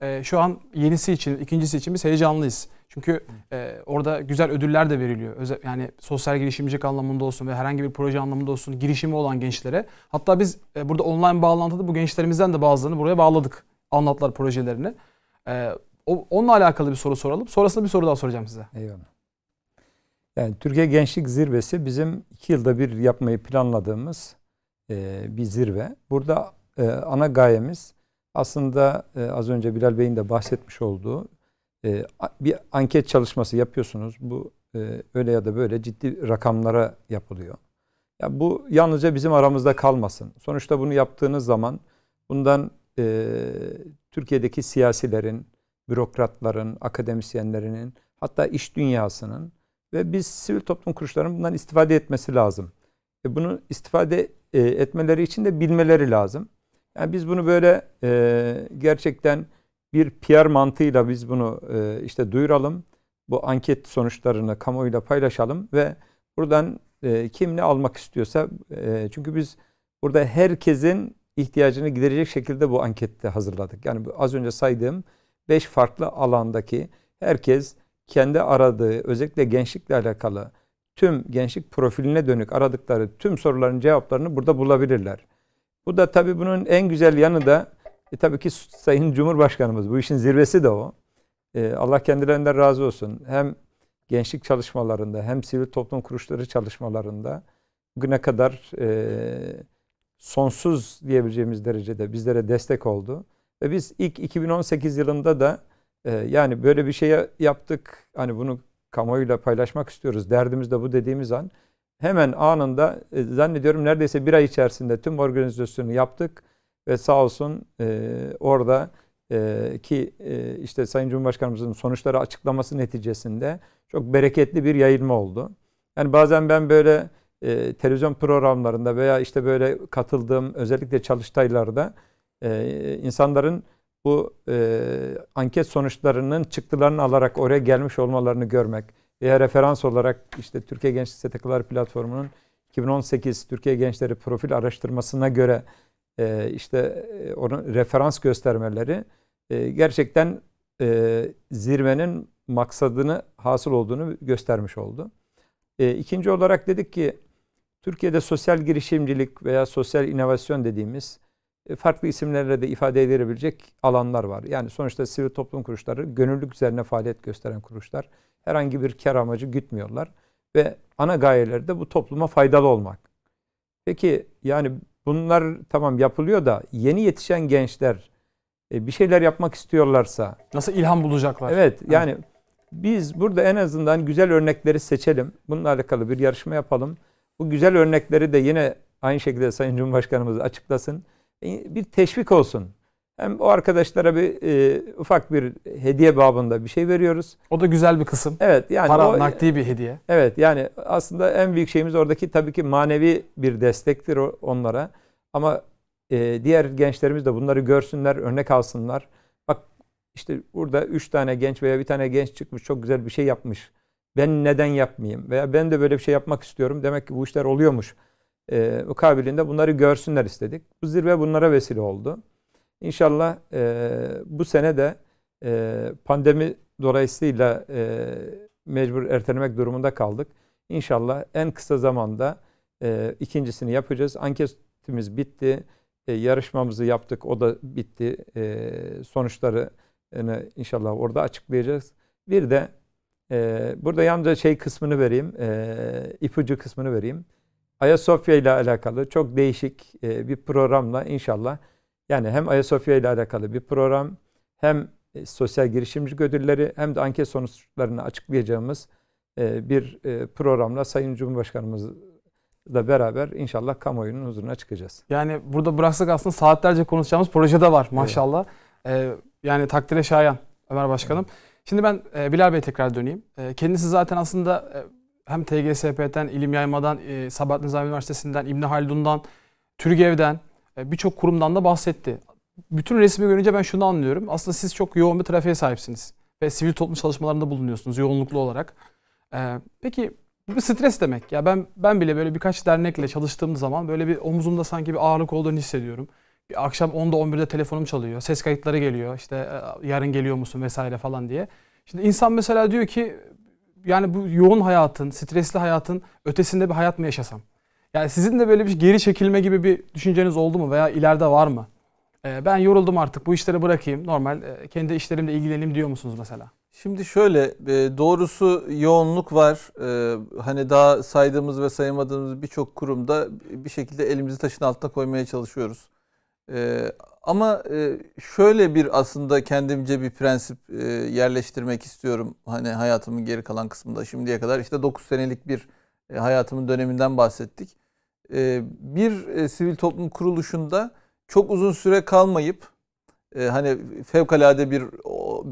Ee, şu an yenisi için, ikincisi için biz heyecanlıyız. Çünkü e, orada güzel ödüller de veriliyor. Özel, yani sosyal girişimcilik anlamında olsun ve herhangi bir proje anlamında olsun girişimi olan gençlere. Hatta biz e, burada online bağlantıda bu gençlerimizden de bazılarını buraya bağladık. Anlatlar projelerini. E, onunla alakalı bir soru soralım. Sonrasında bir soru daha soracağım size. Eyvallah.
Yani Türkiye Gençlik Zirvesi bizim iki yılda bir yapmayı planladığımız e, bir zirve. Burada e, ana gayemiz aslında e, az önce Bilal Bey'in de bahsetmiş olduğu e, bir anket çalışması yapıyorsunuz. Bu e, öyle ya da böyle ciddi rakamlara yapılıyor. Ya bu yalnızca bizim aramızda kalmasın. Sonuçta bunu yaptığınız zaman bundan e, Türkiye'deki siyasilerin, bürokratların, akademisyenlerinin, hatta iş dünyasının ve biz sivil toplum kuruluşlarının bundan istifade etmesi lazım. E bunu istifade e, etmeleri için de bilmeleri lazım. Yani biz bunu böyle e, gerçekten bir PR mantığıyla biz bunu e, işte duyuralım. Bu anket sonuçlarını kamuoyuyla paylaşalım ve buradan e, kim ne almak istiyorsa e, çünkü biz burada herkesin ihtiyacını giderecek şekilde bu ankette hazırladık. Yani az önce saydığım beş farklı alandaki herkes kendi aradığı özellikle gençlikle alakalı tüm gençlik profiline dönük aradıkları tüm soruların cevaplarını burada bulabilirler. Bu da tabii bunun en güzel yanı da e, tabii ki Sayın Cumhurbaşkanımız bu işin zirvesi de o. E, Allah kendilerinden razı olsun. Hem gençlik çalışmalarında hem sivil toplum kuruluşları çalışmalarında bugüne kadar e, sonsuz diyebileceğimiz derecede bizlere destek oldu. Ve biz ilk 2018 yılında da e, yani böyle bir şey yaptık. Hani bunu kamuoyuyla paylaşmak istiyoruz. Derdimiz de bu dediğimiz an hemen anında e, zannediyorum neredeyse bir ay içerisinde tüm organizasyonu yaptık ve sağ olsun e, orada e, ki e, işte Sayın Cumhurbaşkanımızın sonuçları açıklaması neticesinde çok bereketli bir yayılma oldu. Yani bazen ben böyle e, televizyon programlarında veya işte böyle katıldığım özellikle çalıştaylarda e, insanların bu e, anket sonuçlarının çıktılarını alarak oraya gelmiş olmalarını görmek veya referans olarak işte Türkiye Gençlik STK'lar Platformu'nun 2018 Türkiye Gençleri Profil Araştırmasına göre e, işte e, onun referans göstermeleri e, gerçekten e, zirvenin maksadını hasıl olduğunu göstermiş oldu. E, ikinci olarak dedik ki Türkiye'de sosyal girişimcilik veya sosyal inovasyon dediğimiz e, farklı isimlerle de ifade edilebilecek alanlar var. Yani sonuçta sivil toplum kuruluşları gönüllülük üzerine faaliyet gösteren kuruluşlar. Herhangi bir kar amacı gütmüyorlar ve ana gayeleri de bu topluma faydalı olmak. Peki yani bunlar tamam yapılıyor da yeni yetişen gençler e, bir şeyler yapmak istiyorlarsa nasıl ilham bulacaklar? Evet yani biz burada en azından güzel örnekleri seçelim. Bununla alakalı bir yarışma yapalım. Bu güzel örnekleri de yine aynı şekilde Sayın Cumhurbaşkanımız açıklasın. E, bir teşvik olsun. Hem o arkadaşlara bir e, ufak bir hediye babında bir şey veriyoruz.
O da güzel bir kısım. Evet yani para o, nakdi bir hediye.
Evet yani aslında en büyük şeyimiz oradaki tabii ki manevi bir destektir onlara. Ama e, diğer gençlerimiz de bunları görsünler, örnek alsınlar. Bak işte burada üç tane genç veya bir tane genç çıkmış çok güzel bir şey yapmış. Ben neden yapmayayım veya ben de böyle bir şey yapmak istiyorum. Demek ki bu işler oluyormuş e, ee, mukabilinde bunları görsünler istedik. Bu zirve bunlara vesile oldu. İnşallah e, bu sene de e, pandemi dolayısıyla e, mecbur ertelemek durumunda kaldık. İnşallah en kısa zamanda e, ikincisini yapacağız. Anketimiz bitti. E, yarışmamızı yaptık. O da bitti. E, sonuçları inşallah orada açıklayacağız. Bir de e, burada yalnızca şey kısmını vereyim. E, ipucu kısmını vereyim. Ayasofya ile alakalı çok değişik e, bir programla inşallah yani hem Ayasofya ile alakalı bir program hem e, sosyal girişimci gödülleri hem de anket sonuçlarını açıklayacağımız e, bir programla Sayın Cumhurbaşkanımız
da beraber inşallah kamuoyunun huzuruna çıkacağız. Yani burada bıraksak aslında saatlerce konuşacağımız proje de var maşallah. Evet. Ee, yani takdire şayan Ömer Başkanım. Evet. Şimdi ben e, Bilal Bey tekrar döneyim. E, kendisi zaten aslında e, hem TGSP'den, İlim Yayma'dan, e, Sabahat Nizami Üniversitesi'nden, İbni Haldun'dan, TÜRGEV'den e, birçok kurumdan da bahsetti. Bütün resmi görünce ben şunu anlıyorum. Aslında siz çok yoğun bir trafiğe sahipsiniz ve sivil toplum çalışmalarında bulunuyorsunuz yoğunluklu olarak. E, peki bu stres demek. Ya ben ben bile böyle birkaç dernekle çalıştığım zaman böyle bir omzumda sanki bir ağırlık olduğunu hissediyorum. Akşam 10'da 11'de telefonum çalıyor. Ses kayıtları geliyor. İşte e, yarın geliyor musun vesaire falan diye. Şimdi insan mesela diyor ki yani bu yoğun hayatın, stresli hayatın ötesinde bir hayat mı yaşasam? Yani sizin de böyle bir geri çekilme gibi bir düşünceniz oldu mu veya ileride var mı? Ee, ben yoruldum artık bu işleri bırakayım normal e, kendi işlerimle ilgileneyim diyor musunuz mesela? Şimdi şöyle e,
doğrusu yoğunluk var. E, hani daha saydığımız ve sayamadığımız birçok kurumda bir şekilde elimizi taşın altına koymaya çalışıyoruz. Ama e, şöyle bir aslında kendimce bir prensip e, yerleştirmek istiyorum. Hani hayatımın geri kalan kısmında şimdiye kadar işte 9 senelik bir e, hayatımın döneminden bahsettik. Bir sivil toplum kuruluşunda çok uzun süre kalmayıp hani fevkalade bir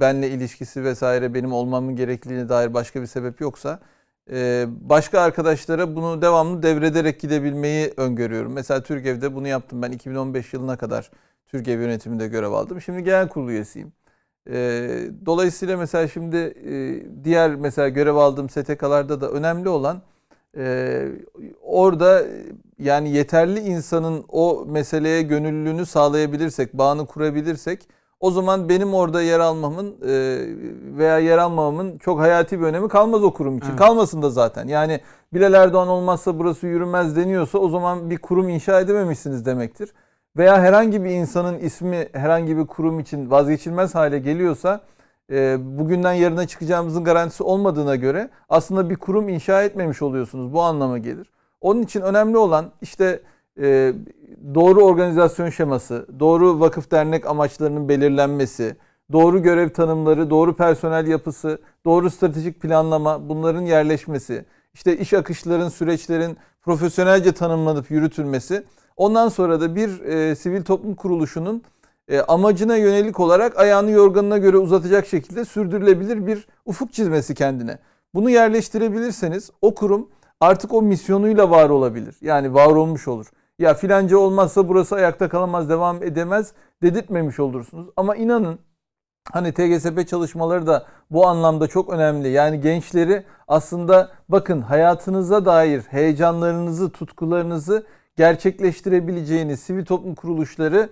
benle ilişkisi vesaire benim olmamın gerekliliğine dair başka bir sebep yoksa başka arkadaşlara bunu devamlı devrederek gidebilmeyi öngörüyorum. Mesela Türk evde bunu yaptım ben 2015 yılına kadar Türkiye yönetiminde görev aldım. Şimdi genel kurulu üyesiyim. E, dolayısıyla mesela şimdi e, diğer mesela görev aldığım STK'larda da önemli olan e, orada yani yeterli insanın o meseleye gönüllülüğünü sağlayabilirsek, bağını kurabilirsek o zaman benim orada yer almamın e, veya yer almamamın çok hayati bir önemi kalmaz o kurum için. Evet. Kalmasın da zaten. Yani Bilal Erdoğan olmazsa burası yürümez deniyorsa o zaman bir kurum inşa edememişsiniz demektir veya herhangi bir insanın ismi herhangi bir kurum için vazgeçilmez hale geliyorsa e, bugünden yarına çıkacağımızın garantisi olmadığına göre aslında bir kurum inşa etmemiş oluyorsunuz. Bu anlama gelir. Onun için önemli olan işte e, doğru organizasyon şeması, doğru vakıf dernek amaçlarının belirlenmesi, doğru görev tanımları, doğru personel yapısı, doğru stratejik planlama bunların yerleşmesi, işte iş akışların, süreçlerin profesyonelce tanımlanıp yürütülmesi Ondan sonra da bir e, sivil toplum kuruluşunun e, amacına yönelik olarak ayağını yorganına göre uzatacak şekilde sürdürülebilir bir ufuk çizmesi kendine. Bunu yerleştirebilirseniz o kurum artık o misyonuyla var olabilir. Yani var olmuş olur. Ya filanca olmazsa burası ayakta kalamaz, devam edemez dedirtmemiş olursunuz. Ama inanın hani TGSP çalışmaları da bu anlamda çok önemli. Yani gençleri aslında bakın hayatınıza dair heyecanlarınızı, tutkularınızı gerçekleştirebileceğiniz sivil toplum kuruluşları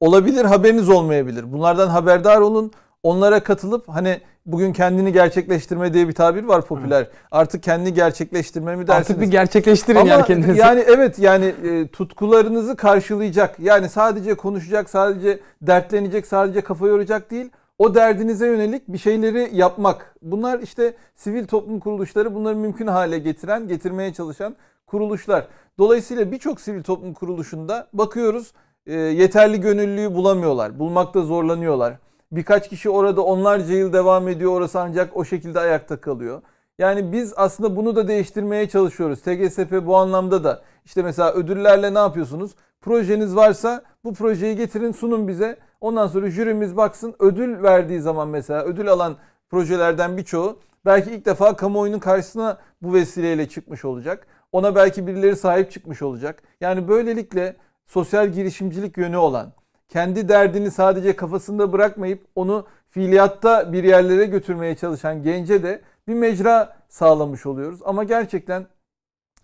olabilir haberiniz olmayabilir. Bunlardan haberdar olun. Onlara katılıp hani bugün kendini gerçekleştirme diye bir tabir var popüler. Evet. Artık kendini gerçekleştirme mi dersiniz? Artık bir
gerçekleştirin Ama yani kendinizi.
Yani evet yani e, tutkularınızı karşılayacak. Yani sadece konuşacak, sadece dertlenecek, sadece kafa yoracak değil o derdinize yönelik bir şeyleri yapmak. Bunlar işte sivil toplum kuruluşları bunları mümkün hale getiren, getirmeye çalışan kuruluşlar. Dolayısıyla birçok sivil toplum kuruluşunda bakıyoruz e, yeterli gönüllüyü bulamıyorlar. Bulmakta zorlanıyorlar. Birkaç kişi orada onlarca yıl devam ediyor. Orası ancak o şekilde ayakta kalıyor. Yani biz aslında bunu da değiştirmeye çalışıyoruz. TGSP bu anlamda da işte mesela ödüllerle ne yapıyorsunuz? Projeniz varsa bu projeyi getirin sunun bize. Ondan sonra jürimiz baksın ödül verdiği zaman mesela ödül alan projelerden birçoğu belki ilk defa kamuoyunun karşısına bu vesileyle çıkmış olacak. Ona belki birileri sahip çıkmış olacak. Yani böylelikle sosyal girişimcilik yönü olan, kendi derdini sadece kafasında bırakmayıp onu fiiliyatta bir yerlere götürmeye çalışan gence de bir mecra sağlamış oluyoruz. Ama gerçekten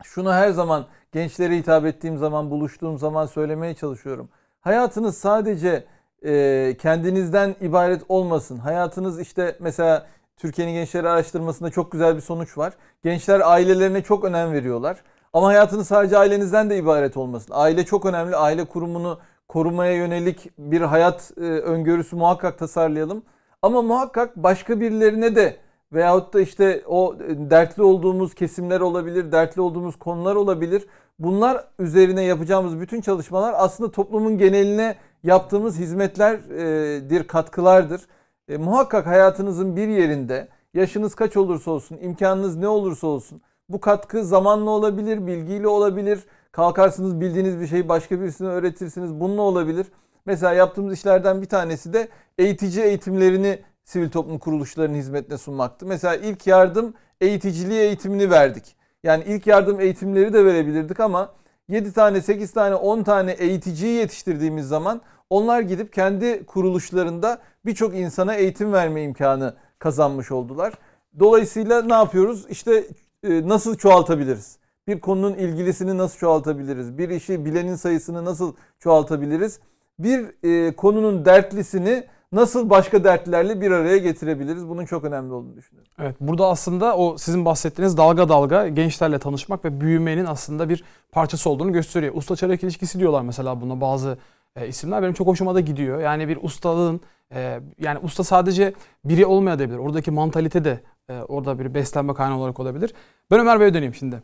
şunu her zaman gençlere hitap ettiğim zaman, buluştuğum zaman söylemeye çalışıyorum. Hayatınız sadece e, kendinizden ibaret olmasın. Hayatınız işte mesela Türkiye'nin gençleri araştırmasında çok güzel bir sonuç var. Gençler ailelerine çok önem veriyorlar. Ama hayatınız sadece ailenizden de ibaret olmasın. Aile çok önemli. Aile kurumunu korumaya yönelik bir hayat e, öngörüsü muhakkak tasarlayalım. Ama muhakkak başka birilerine de Veyahut da işte o e, dertli olduğumuz kesimler olabilir, dertli olduğumuz konular olabilir. Bunlar üzerine yapacağımız bütün çalışmalar aslında toplumun geneline yaptığımız hizmetlerdir, e, katkılardır. E, muhakkak hayatınızın bir yerinde yaşınız kaç olursa olsun, imkanınız ne olursa olsun bu katkı zamanla olabilir, bilgiyle olabilir. Kalkarsınız bildiğiniz bir şeyi başka birisine öğretirsiniz. Bununla olabilir. Mesela yaptığımız işlerden bir tanesi de eğitici eğitimlerini sivil toplum kuruluşlarının hizmetine sunmaktı. Mesela ilk yardım eğiticiliği eğitimini verdik. Yani ilk yardım eğitimleri de verebilirdik ama 7 tane, 8 tane, 10 tane eğiticiyi yetiştirdiğimiz zaman onlar gidip kendi kuruluşlarında birçok insana eğitim verme imkanı kazanmış oldular. Dolayısıyla ne yapıyoruz? İşte e, nasıl çoğaltabiliriz? Bir konunun ilgilisini nasıl çoğaltabiliriz? Bir işi bilenin sayısını nasıl çoğaltabiliriz? Bir e, konunun dertlisini nasıl başka dertlerle bir araya getirebiliriz? Bunun çok önemli olduğunu düşünüyorum.
Evet burada aslında o sizin bahsettiğiniz dalga dalga gençlerle tanışmak ve büyümenin aslında bir parçası olduğunu gösteriyor. Usta çarek ilişkisi diyorlar mesela buna bazı e, isimler benim çok hoşuma da gidiyor. Yani bir ustalığın e, yani usta sadece biri olmayabilir. Oradaki mantalite de e, orada bir beslenme kaynağı olarak olabilir. Ben Ömer Bey'e döneyim şimdi.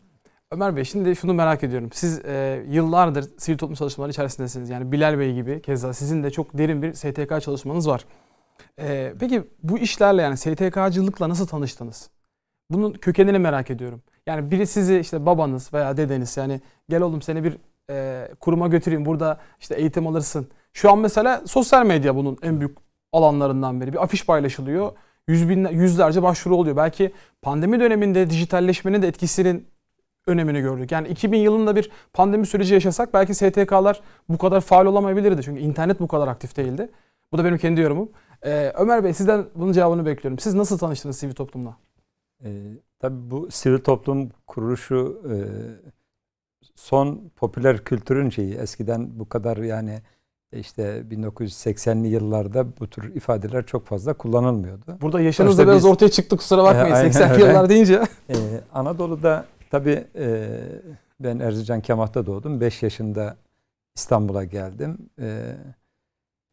Ömer Bey şimdi şunu merak ediyorum. Siz e, yıllardır sivil toplum çalışmaları içerisindesiniz. Yani Bilal Bey gibi keza sizin de çok derin bir STK çalışmanız var. E, peki bu işlerle yani STK'cılıkla nasıl tanıştınız? Bunun kökenini merak ediyorum. Yani biri sizi işte babanız veya dedeniz yani gel oğlum seni bir e, kuruma götüreyim burada işte eğitim alırsın. Şu an mesela sosyal medya bunun en büyük alanlarından biri. Bir afiş paylaşılıyor. Yüz binler, yüzlerce başvuru oluyor. Belki pandemi döneminde dijitalleşmenin de etkisinin önemini gördük. Yani 2000 yılında bir pandemi süreci yaşasak belki STK'lar bu kadar faal olamayabilirdi. Çünkü internet bu kadar aktif değildi. Bu da benim kendi yorumum. Ee, Ömer Bey sizden bunun cevabını bekliyorum. Siz nasıl tanıştınız sivil toplumla?
E, tabii bu sivil toplum kuruluşu e, son popüler kültürün şeyi. Eskiden bu kadar yani işte 1980'li yıllarda bu tür ifadeler çok fazla kullanılmıyordu. Burada yaşınızda işte biraz ortaya çıktı kusura bakmayın e, 80'li yıllar deyince. E, Anadolu'da Tabii e, ben Erzincan Kemah'ta doğdum. 5 yaşında İstanbul'a geldim. E,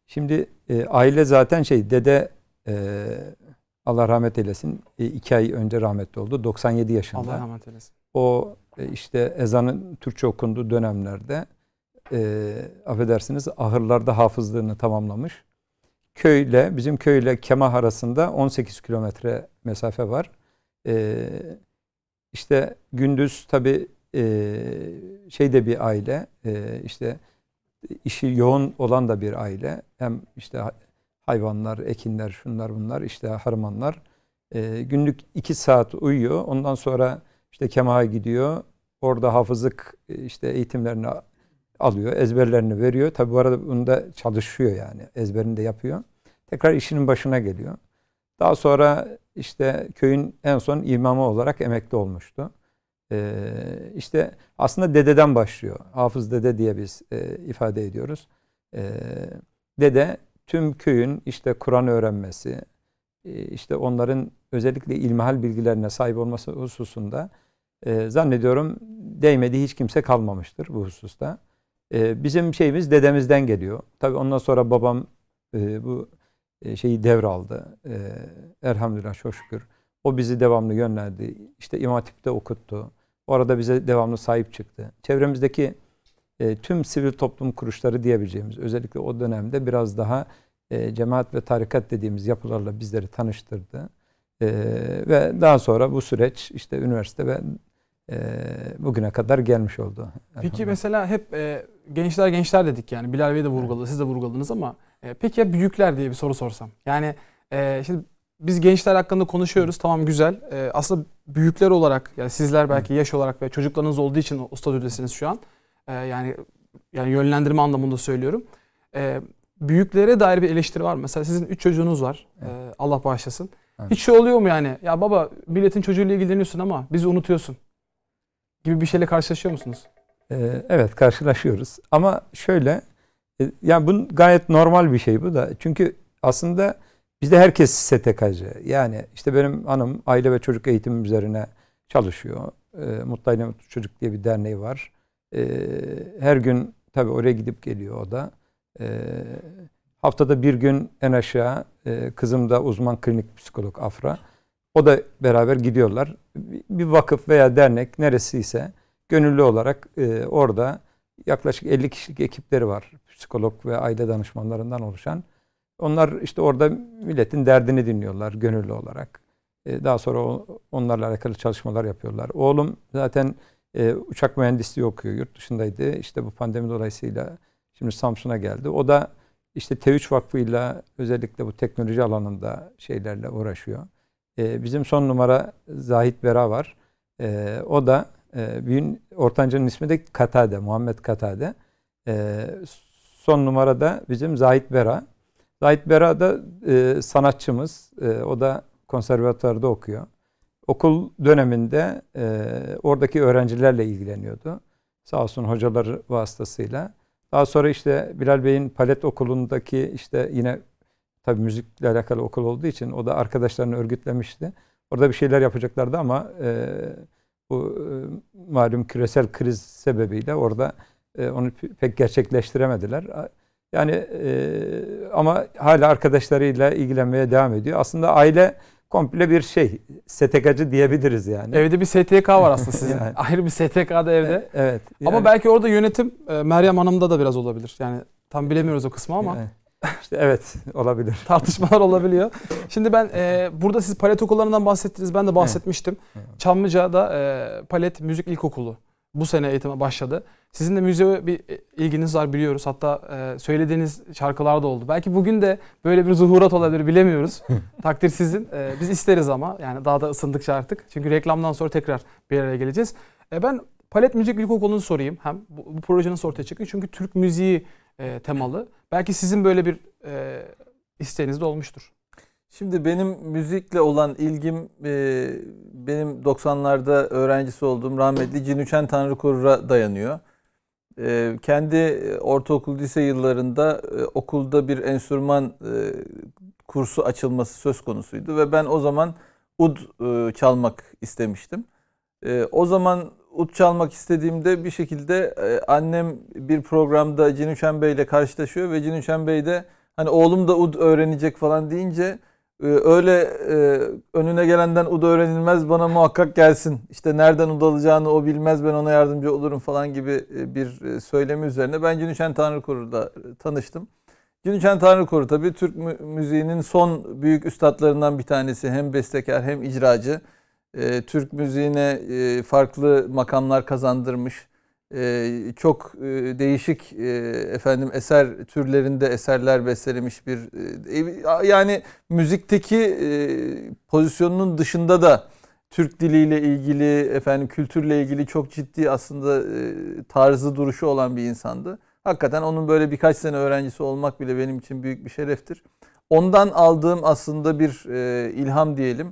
şimdi e, aile zaten şey dede Allah rahmet eylesin. iki ay önce rahmetli oldu. 97 yaşında. Allah rahmet eylesin. O işte ezanın Türkçe okunduğu dönemlerde e, affedersiniz ahırlarda hafızlığını tamamlamış. Köyle bizim köyle Kemah arasında 18 kilometre mesafe var. Eee işte gündüz tabi e, şey de bir aile e, işte işi yoğun olan da bir aile. Hem işte hayvanlar, ekinler, şunlar bunlar işte harmanlar. E, günlük iki saat uyuyor. Ondan sonra işte Kemah'a gidiyor. Orada hafızlık e, işte eğitimlerini alıyor. Ezberlerini veriyor. Tabi bu arada bunda çalışıyor yani. Ezberini de yapıyor. Tekrar işinin başına geliyor. Daha sonra işte köyün en son imamı olarak emekli olmuştu. Ee, işte aslında dededen başlıyor. Hafız dede diye biz e, ifade ediyoruz. Ee, dede tüm köyün işte Kur'an öğrenmesi, e, işte onların özellikle ilmihal bilgilerine sahip olması hususunda e, zannediyorum değmediği hiç kimse kalmamıştır bu hususta. E, bizim şeyimiz dedemizden geliyor. Tabii ondan sonra babam e, bu e, şeyi devraldı. E, elhamdülillah çok şükür. O bizi devamlı yönlendirdi. İşte İmam Hatip'te okuttu. Orada bize devamlı sahip çıktı. Çevremizdeki e, tüm sivil toplum kuruluşları diyebileceğimiz özellikle o dönemde biraz daha cemaat ve tarikat dediğimiz yapılarla bizleri tanıştırdı. ve daha sonra bu süreç işte üniversite ve bugüne kadar gelmiş oldu.
Peki mesela hep e, gençler gençler dedik yani Bilal Bey de vurguladı, evet. siz de vurguladınız ama e, peki ya büyükler diye bir soru sorsam. Yani e, şimdi biz gençler hakkında konuşuyoruz. Tamam güzel. E, aslında büyükler olarak yani sizler belki yaş olarak ve çocuklarınız olduğu için o statüdesiniz şu an. E, yani yani yönlendirme anlamında söylüyorum. E, büyüklere dair bir eleştiri var. Mesela sizin üç çocuğunuz var. Evet. E, Allah bağışlasın. Evet. Hiç şey oluyor mu yani? Ya baba milletin çocuğuyla ilgileniyorsun ama bizi unutuyorsun gibi bir şeyle karşılaşıyor musunuz?
Ee, evet karşılaşıyoruz. Ama şöyle e, yani bunun gayet normal bir şey bu da. Çünkü aslında bizde herkes STK'cı. Yani işte benim hanım aile ve çocuk eğitimi üzerine çalışıyor. Ee, Mutlu Aile Mutlu Çocuk diye bir derneği var. Ee, her gün tabii oraya gidip geliyor o da. Ee, haftada bir gün en aşağı e, kızım da uzman klinik psikolog Afra. O da beraber gidiyorlar. Bir vakıf veya dernek neresiyse gönüllü olarak e, orada yaklaşık 50 kişilik ekipleri var. Psikolog ve aile danışmanlarından oluşan. Onlar işte orada milletin derdini dinliyorlar gönüllü olarak. E, daha sonra o, onlarla alakalı çalışmalar yapıyorlar. Oğlum zaten e, uçak mühendisliği okuyor. Yurt dışındaydı. İşte bu pandemi dolayısıyla şimdi Samsun'a geldi. O da işte T3 Vakfı'yla özellikle bu teknoloji alanında şeylerle uğraşıyor. E, bizim son numara Zahit Bera var. E, o da e, büyün ortancanın ismi de Katade, Muhammed Katade. E, son numara da bizim Zahit Bera. Zahit Bera da e, sanatçımız. E, o da konservatuarda okuyor. Okul döneminde e, oradaki öğrencilerle ilgileniyordu. Sağ olsun hocaları vasıtasıyla. Daha sonra işte Bilal Bey'in palet okulundaki işte yine Tabi müzikle alakalı okul olduğu için o da arkadaşlarını örgütlemişti. Orada bir şeyler yapacaklardı ama e, bu e, malum küresel kriz sebebiyle orada e, onu pek gerçekleştiremediler. Yani e, ama hala arkadaşlarıyla ilgilenmeye devam ediyor. Aslında aile komple bir şey STK'cı diyebiliriz yani. Evde bir
STK var aslında sizin. yani. Ayrı bir da evde. E, evet. Yani. Ama belki orada yönetim e, Meryem Hanım'da da biraz olabilir. Yani tam bilemiyoruz o kısmı ama. Evet. İşte evet olabilir. Tartışmalar olabiliyor. Şimdi ben e, burada siz palet okullarından bahsettiniz. Ben de bahsetmiştim. Çamlıca'da e, palet müzik ilkokulu bu sene eğitime başladı. Sizin de müziğe bir e, ilginiz var biliyoruz. Hatta e, söylediğiniz şarkılar da oldu. Belki bugün de böyle bir zuhurat olabilir bilemiyoruz. Takdir sizin. E, biz isteriz ama yani daha da ısındıkça artık. Çünkü reklamdan sonra tekrar bir araya geleceğiz. E, ben Palet Müzik İlkokulu'nu sorayım. Hem bu, bu projenin ortaya çıkıyor. Çünkü Türk müziği e, temalı. Belki sizin böyle bir e, isteğiniz de olmuştur. Şimdi benim müzikle olan ilgim e,
benim 90'larda öğrencisi olduğum rahmetli Cinüçen Tanrı dayanıyor. E, kendi e, ortaokul lise yıllarında e, okulda bir enstrüman e, kursu açılması söz konusuydu ve ben o zaman ud e, çalmak istemiştim. E, o zaman ut çalmak istediğimde bir şekilde e, annem bir programda Cin Üşen Bey ile karşılaşıyor ve Cin Üşen Bey de hani oğlum da ud öğrenecek falan deyince e, öyle e, önüne gelenden ud öğrenilmez bana muhakkak gelsin. İşte nereden ud alacağını o bilmez ben ona yardımcı olurum falan gibi bir söylemi üzerine ben Cin Üşen Tanrıkoru'da tanıştım. Cin Üşen Tanrıkoru tabii Türk müziğinin son büyük üstadlarından bir tanesi hem bestekar hem icracı e, Türk müziğine e, farklı makamlar kazandırmış. E, çok e, değişik e, efendim eser türlerinde eserler bestelemiş bir e, yani müzikteki e, pozisyonunun dışında da Türk diliyle ilgili efendim kültürle ilgili çok ciddi aslında e, tarzı duruşu olan bir insandı. Hakikaten onun böyle birkaç sene öğrencisi olmak bile benim için büyük bir şereftir. Ondan aldığım aslında bir e, ilham diyelim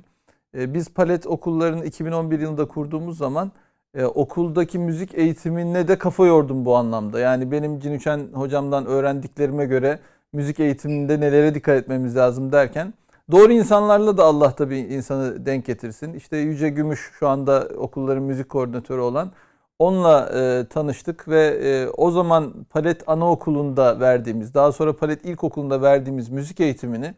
e, biz palet okullarını 2011 yılında kurduğumuz zaman e, okuldaki müzik eğitimine de kafa yordum bu anlamda. Yani benim Cinüçen hocamdan öğrendiklerime göre müzik eğitiminde nelere dikkat etmemiz lazım derken doğru insanlarla da Allah tabii insanı denk getirsin. İşte Yüce Gümüş şu anda okulların müzik koordinatörü olan onunla e, tanıştık ve e, o zaman Palet Anaokulu'nda verdiğimiz, daha sonra Palet İlkokulu'nda verdiğimiz müzik eğitimini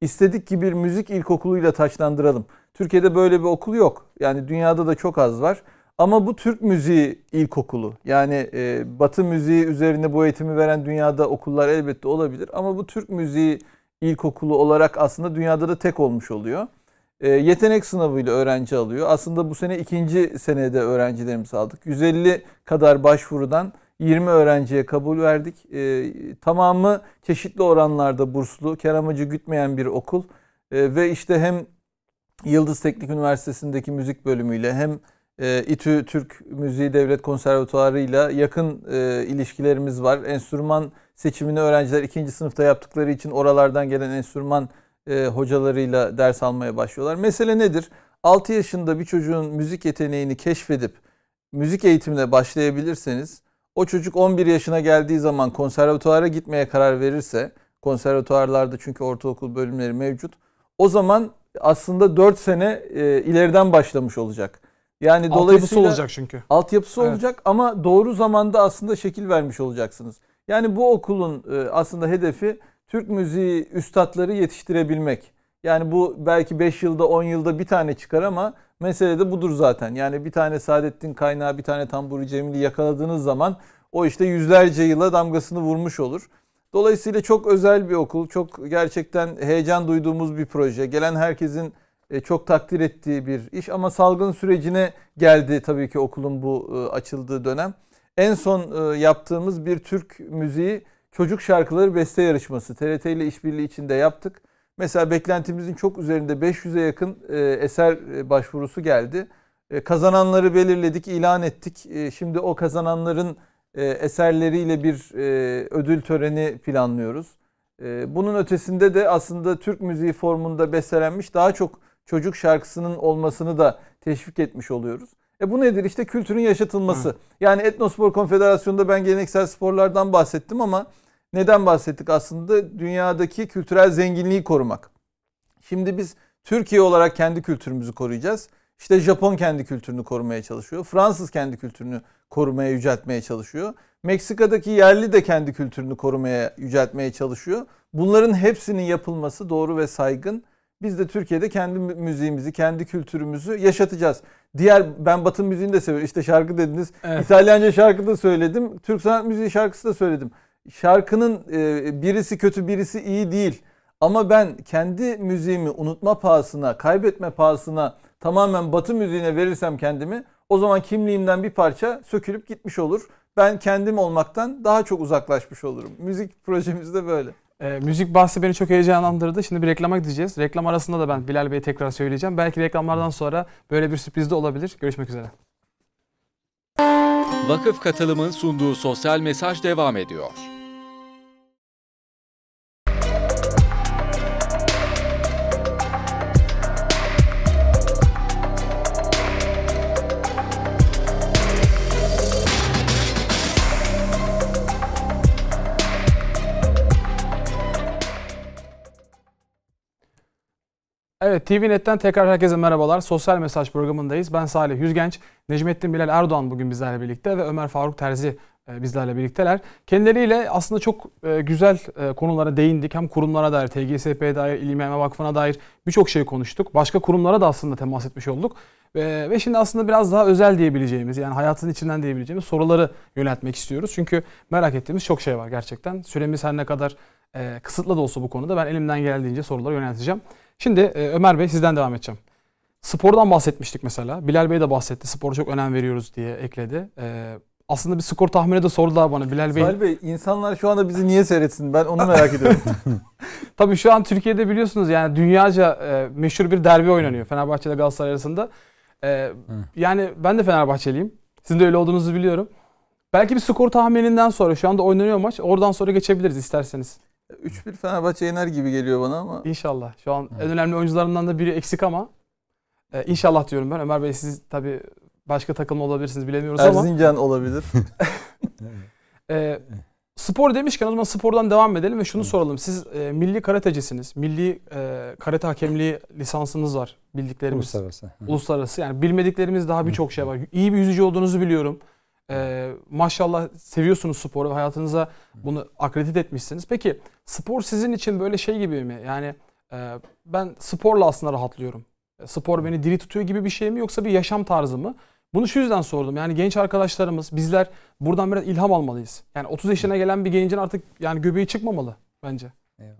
istedik ki bir müzik ilkokuluyla taçlandıralım. Türkiye'de böyle bir okul yok. Yani dünyada da çok az var. Ama bu Türk müziği ilkokulu. Yani e, Batı müziği üzerine bu eğitimi veren dünyada okullar elbette olabilir. Ama bu Türk müziği ilkokulu olarak aslında dünyada da tek olmuş oluyor. E, yetenek sınavıyla öğrenci alıyor. Aslında bu sene ikinci senede öğrencilerimizi aldık. 150 kadar başvurudan 20 öğrenciye kabul verdik. E, tamamı çeşitli oranlarda burslu, kar amacı gütmeyen bir okul. E, ve işte hem Yıldız Teknik Üniversitesi'ndeki müzik bölümüyle hem e, İTÜ Türk Müziği Devlet Konservatuarı ile yakın e, ilişkilerimiz var. Enstrüman seçimini öğrenciler ikinci sınıfta yaptıkları için oralardan gelen enstrüman e, hocalarıyla ders almaya başlıyorlar. Mesele nedir? 6 yaşında bir çocuğun müzik yeteneğini keşfedip müzik eğitimine başlayabilirseniz o çocuk 11 yaşına geldiği zaman konservatuara gitmeye karar verirse konservatuarlarda çünkü ortaokul bölümleri mevcut. O zaman aslında 4 sene e, ileriden başlamış olacak. Yani alt dolayısıyla altyapısı olacak çünkü. Altyapısı evet. olacak ama doğru zamanda aslında şekil vermiş olacaksınız. Yani bu okulun e, aslında hedefi Türk müziği üstadları yetiştirebilmek. Yani bu belki 5 yılda 10 yılda bir tane çıkar ama mesele de budur zaten. Yani bir tane Saadettin Kaynağı, bir tane Tamburi Cemil'i yakaladığınız zaman o işte yüzlerce yıla damgasını vurmuş olur. Dolayısıyla çok özel bir okul, çok gerçekten heyecan duyduğumuz bir proje. Gelen herkesin e, çok takdir ettiği bir iş ama salgın sürecine geldi tabii ki okulun bu e, açıldığı dönem. En son e, yaptığımız bir Türk müziği çocuk şarkıları beste yarışması TRT ile işbirliği içinde yaptık. Mesela beklentimizin çok üzerinde 500'e yakın eser başvurusu geldi. Kazananları belirledik, ilan ettik. Şimdi o kazananların e, eserleriyle bir e, ödül töreni planlıyoruz. E, bunun ötesinde de aslında Türk müziği formunda bestelenmiş daha çok çocuk şarkısının olmasını da teşvik etmiş oluyoruz. E bu nedir? İşte kültürün yaşatılması. Hı. Yani Etnospor Konfederasyonu'nda ben geleneksel sporlardan bahsettim ama neden bahsettik aslında? Dünyadaki kültürel zenginliği korumak. Şimdi biz Türkiye olarak kendi kültürümüzü koruyacağız. İşte Japon kendi kültürünü korumaya çalışıyor. Fransız kendi kültürünü korumaya, yüceltmeye çalışıyor. Meksika'daki yerli de kendi kültürünü korumaya, yüceltmeye çalışıyor. Bunların hepsinin yapılması doğru ve saygın. Biz de Türkiye'de kendi müziğimizi, kendi kültürümüzü yaşatacağız. Diğer ben Batı müziğini de seviyorum. İşte şarkı dediniz. Evet. İtalyanca şarkı da söyledim. Türk sanat müziği şarkısı da söyledim. Şarkının e, birisi kötü, birisi iyi değil. Ama ben kendi müziğimi unutma pahasına, kaybetme pahasına tamamen batı müziğine verirsem kendimi o zaman kimliğimden bir parça sökülüp gitmiş olur. Ben kendim olmaktan daha çok uzaklaşmış olurum. Müzik projemizde böyle.
E, müzik bahsi beni çok heyecanlandırdı. Şimdi bir reklama gideceğiz. Reklam arasında da ben Bilal Bey'e tekrar söyleyeceğim. Belki reklamlardan sonra böyle bir sürpriz de olabilir. Görüşmek üzere. Vakıf Katılım'ın sunduğu
sosyal mesaj devam ediyor.
Evet TVNet'ten tekrar herkese merhabalar. Sosyal Mesaj programındayız. Ben Salih Yüzgenç, Necmettin Bilal Erdoğan bugün bizlerle birlikte ve Ömer Faruk Terzi e, bizlerle birlikteler. Kendileriyle aslında çok e, güzel e, konulara değindik. Hem kurumlara dair, TGSP'ye dair, İlim Yayma Vakfı'na dair birçok şey konuştuk. Başka kurumlara da aslında temas etmiş olduk. Ve şimdi aslında biraz daha özel diyebileceğimiz, yani hayatın içinden diyebileceğimiz soruları yöneltmek istiyoruz. Çünkü merak ettiğimiz çok şey var gerçekten. Süremiz her ne kadar kısıtlı da olsa bu konuda ben elimden geldiğince soruları yönelteceğim. Şimdi e, Ömer Bey sizden devam edeceğim. Spordan bahsetmiştik mesela. Bilal Bey de bahsetti. Spora çok önem veriyoruz diye ekledi. E, aslında bir skor tahmini de sordular bana Bilal Bey. Bilal Bey insanlar şu anda bizi niye seyretsin? Ben onu merak ediyorum. Tabii şu an Türkiye'de biliyorsunuz yani dünyaca e, meşhur bir derbi oynanıyor. Hmm. Fenerbahçe ile Galatasaray arasında. Hmm. yani ben de Fenerbahçeliyim. Sizin de öyle olduğunuzu biliyorum. Belki bir skor tahmininden sonra şu anda oynanıyor maç. Oradan sonra geçebiliriz isterseniz. 3-1 Fenerbahçe yener gibi geliyor bana ama. İnşallah. Şu an evet. en önemli oyuncularından da biri eksik ama. Ee, inşallah diyorum ben. Ömer Bey siz tabi başka takımlı olabilirsiniz bilemiyoruz Erzincan ama. Erzincan olabilir. ee, spor demişken o zaman spordan devam edelim ve şunu soralım. Siz e, milli karatecisiniz. Milli e, karate hakemliği lisansınız var bildiklerimiz. Uluslararası. Uluslararası yani bilmediklerimiz daha birçok şey var. İyi bir yüzücü olduğunuzu biliyorum. Ee, maşallah seviyorsunuz sporu, ve hayatınıza bunu akredit etmişsiniz. Peki spor sizin için böyle şey gibi mi? Yani e, ben sporla aslında rahatlıyorum. E, spor beni diri tutuyor gibi bir şey mi yoksa bir yaşam tarzı mı? Bunu şu yüzden sordum. Yani genç arkadaşlarımız, bizler buradan biraz ilham almalıyız. Yani 30 yaşına gelen bir gencin artık yani göbeği çıkmamalı bence.
Eyvallah.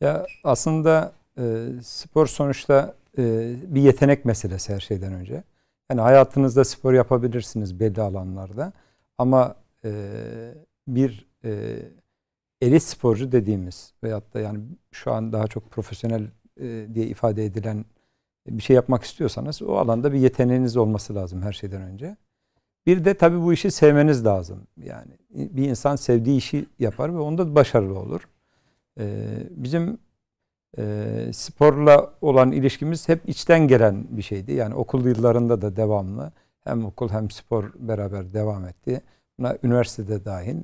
Ya aslında e, spor sonuçta e, bir yetenek meselesi her şeyden önce. Yani hayatınızda spor yapabilirsiniz belli alanlarda. Ama e, bir e, elit sporcu dediğimiz veyahut da yani şu an daha çok profesyonel e, diye ifade edilen bir şey yapmak istiyorsanız o alanda bir yeteneğiniz olması lazım her şeyden önce. Bir de tabii bu işi sevmeniz lazım. Yani bir insan sevdiği işi yapar ve onda başarılı olur. Ee, bizim e, sporla olan ilişkimiz hep içten gelen bir şeydi. Yani okul yıllarında da devamlı hem okul hem spor beraber devam etti. Buna üniversitede dahil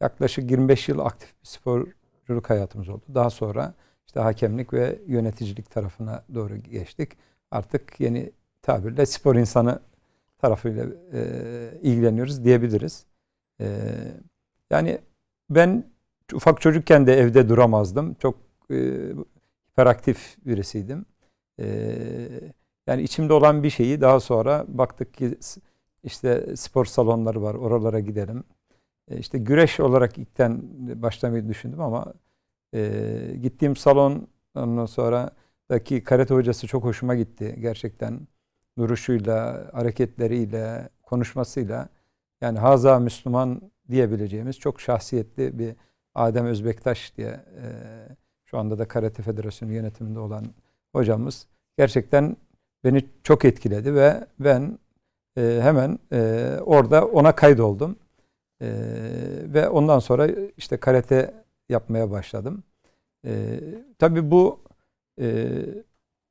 yaklaşık 25 yıl aktif bir sporculuk hayatımız oldu. Daha sonra işte hakemlik ve yöneticilik tarafına doğru geçtik. Artık yeni tabirle spor insanı tarafıyla e, ilgileniyoruz diyebiliriz. E, yani ben ufak çocukken de evde duramazdım. Çok e, hiperaktif birisiydim. Ee, yani içimde olan bir şeyi daha sonra baktık ki işte spor salonları var oralara gidelim. E, işte güreş olarak ilkten başlamayı düşündüm ama e, gittiğim salon ondan sonra daki karate hocası çok hoşuma gitti gerçekten. Duruşuyla, hareketleriyle, konuşmasıyla yani haza Müslüman diyebileceğimiz çok şahsiyetli bir Adem Özbektaş diye e, şu anda da Karate Federasyonu yönetiminde olan hocamız gerçekten beni çok etkiledi ve ben e, hemen e, orada ona kaydoldum. E, ve ondan sonra işte karate yapmaya başladım. E, tabii bu e,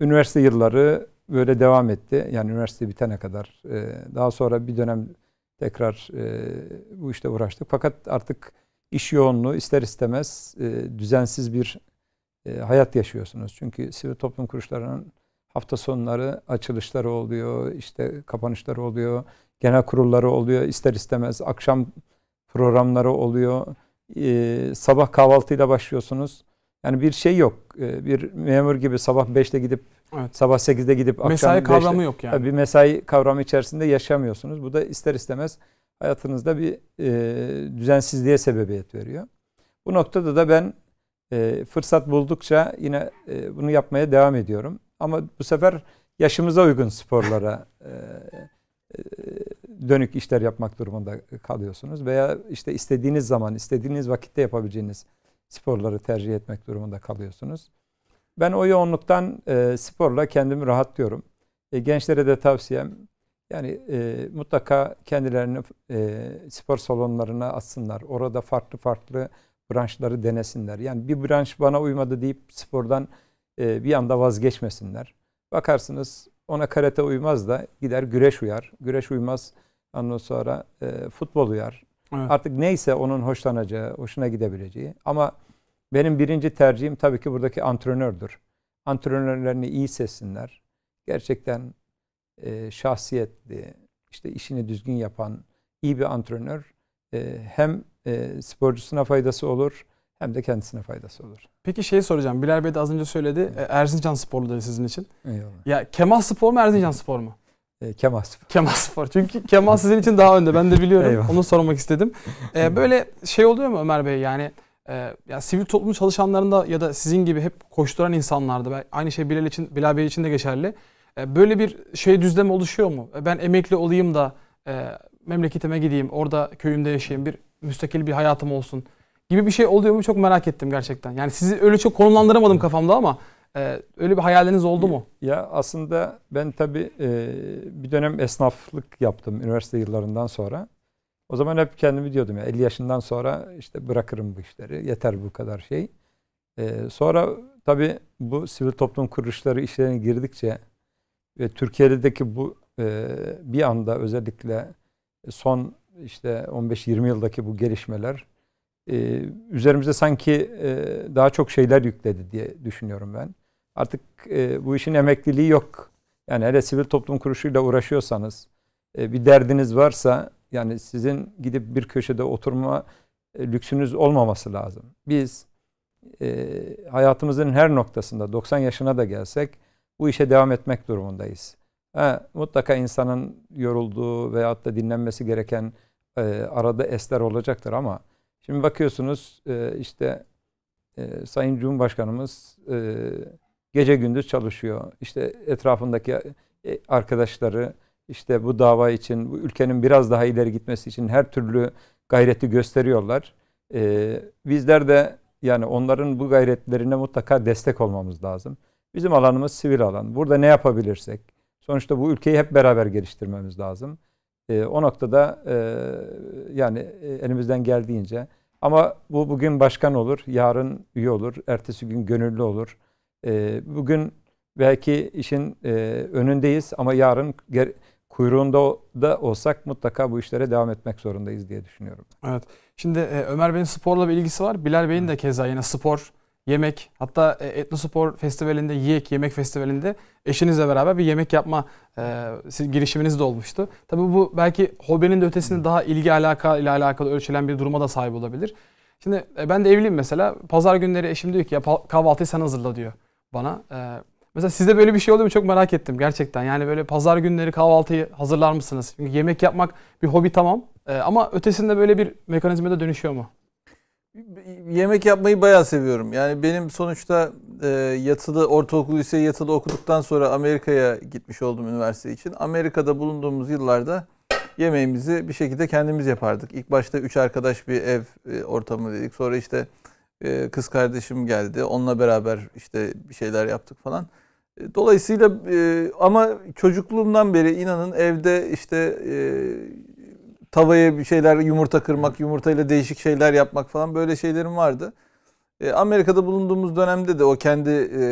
üniversite yılları böyle devam etti. Yani üniversite bitene kadar. E, daha sonra bir dönem tekrar e, bu işte uğraştık. Fakat artık iş yoğunluğu ister istemez e, düzensiz bir e, hayat yaşıyorsunuz. Çünkü sivil toplum kuruluşlarının hafta sonları açılışları oluyor, işte kapanışları oluyor, genel kurulları oluyor ister istemez, akşam programları oluyor, e, sabah kahvaltıyla başlıyorsunuz. Yani bir şey yok. E, bir memur gibi sabah 5'te gidip evet. sabah 8'de gidip mesai akşam Mesai kavramı yok yani. Bir mesai kavramı içerisinde yaşamıyorsunuz. Bu da ister istemez hayatınızda bir e, düzensizliğe sebebiyet veriyor. Bu noktada da ben ee, fırsat buldukça yine e, bunu yapmaya devam ediyorum. Ama bu sefer yaşımıza uygun sporlara e, e, dönük işler yapmak durumunda kalıyorsunuz. Veya işte istediğiniz zaman, istediğiniz vakitte yapabileceğiniz sporları tercih etmek durumunda kalıyorsunuz. Ben o yoğunluktan sporla kendimi rahatlıyorum. gençlere de tavsiyem yani e, mutlaka kendilerini e, spor salonlarına atsınlar. Orada farklı farklı branşları denesinler. Yani bir branş bana uymadı deyip spordan e, bir anda vazgeçmesinler. Bakarsınız ona karate uymaz da gider güreş uyar. Güreş uymaz ondan sonra e, futbol uyar. Evet. Artık neyse onun hoşlanacağı, hoşuna gidebileceği. Ama benim birinci tercihim tabii ki buradaki antrenördür. Antrenörlerini iyi seçsinler. Gerçekten e, şahsiyetli, işte işini düzgün yapan iyi bir antrenör e, hem e, sporcusuna faydası olur hem de kendisine faydası olur.
Peki şey soracağım. Bilal Bey de az önce söyledi. Evet. E, Erzincan sporlu dedi sizin için. Eyvallah. Ya Kemal Spor mu Erzincan Spor mu? E, Kemal Spor. Kemal Spor. Çünkü Kemal sizin için daha önde. Ben de biliyorum. Eyvallah. Onu sormak istedim. E, böyle şey oluyor mu Ömer Bey? Yani e, ya sivil toplum çalışanlarında ya da sizin gibi hep koşturan insanlarda aynı şey Bilal için Bilal Bey için de geçerli. E, böyle bir şey düzlem oluşuyor mu? E, ben emekli olayım da e, memleketime gideyim, orada köyümde yaşayayım bir müstakil bir hayatım olsun gibi bir şey oluyor mu çok merak ettim gerçekten. Yani sizi öyle çok konumlandıramadım kafamda ama e, öyle bir hayaliniz oldu mu?
Ya aslında ben tabii e, bir dönem esnaflık yaptım üniversite yıllarından sonra. O zaman hep kendimi diyordum ya 50 yaşından sonra işte bırakırım bu işleri. Yeter bu kadar şey. E, sonra tabii bu sivil toplum kuruluşları işlerine girdikçe ve Türkiye'deki bu e, bir anda özellikle son işte 15-20 yıldaki bu gelişmeler e, üzerimize sanki e, daha çok şeyler yükledi diye düşünüyorum ben. Artık e, bu işin emekliliği yok. Yani hele sivil toplum kuruluşuyla uğraşıyorsanız, e, bir derdiniz varsa yani sizin gidip bir köşede oturma e, lüksünüz olmaması lazım. Biz e, hayatımızın her noktasında 90 yaşına da gelsek bu işe devam etmek durumundayız. Ha, mutlaka insanın yorulduğu veyahut da dinlenmesi gereken e, arada esler olacaktır ama şimdi bakıyorsunuz e, işte e, Sayın Cumhurbaşkanımız e, gece gündüz çalışıyor. İşte etrafındaki e, arkadaşları işte bu dava için, bu ülkenin biraz daha ileri gitmesi için her türlü gayreti gösteriyorlar. E, bizler de yani onların bu gayretlerine mutlaka destek olmamız lazım. Bizim alanımız sivil alan. Burada ne yapabilirsek, Sonuçta bu ülkeyi hep beraber geliştirmemiz lazım. E, o noktada e, yani e, elimizden geldiğince ama bu bugün başkan olur, yarın üye olur, ertesi gün gönüllü olur. E, bugün belki işin e, önündeyiz ama yarın ger- kuyruğunda da olsak mutlaka bu işlere devam etmek zorundayız diye düşünüyorum.
Evet. Şimdi e, Ömer Bey'in sporla bir ilgisi var. Bilal Bey'in de keza yine spor yemek hatta e, Etnospor Festivali'nde YİK Yemek Festivali'nde eşinizle beraber bir yemek yapma e, girişiminiz de olmuştu. Tabii bu belki hobinin de ötesinde daha ilgi alaka ile alakalı ölçülen bir duruma da sahip olabilir. Şimdi e, ben de evliyim mesela. Pazar günleri eşim diyor ki ya kahvaltıyı sen hazırla diyor bana. E, mesela sizde böyle bir şey oluyor mu çok merak ettim gerçekten. Yani böyle pazar günleri kahvaltıyı hazırlar mısınız? Çünkü yemek yapmak bir hobi tamam e, ama ötesinde böyle bir mekanizmada dönüşüyor mu?
yemek yapmayı bayağı seviyorum. Yani benim sonuçta e, yatılı, ortaokul, ise yatılı okuduktan sonra Amerika'ya gitmiş oldum üniversite için. Amerika'da bulunduğumuz yıllarda yemeğimizi bir şekilde kendimiz yapardık. İlk başta üç arkadaş bir ev e, ortamı dedik. Sonra işte e, kız kardeşim geldi. Onunla beraber işte bir şeyler yaptık falan. E, dolayısıyla e, ama çocukluğumdan beri inanın evde işte e, tavaya bir şeyler yumurta kırmak, yumurtayla değişik şeyler yapmak falan böyle şeylerim vardı. E, Amerika'da bulunduğumuz dönemde de o kendi e,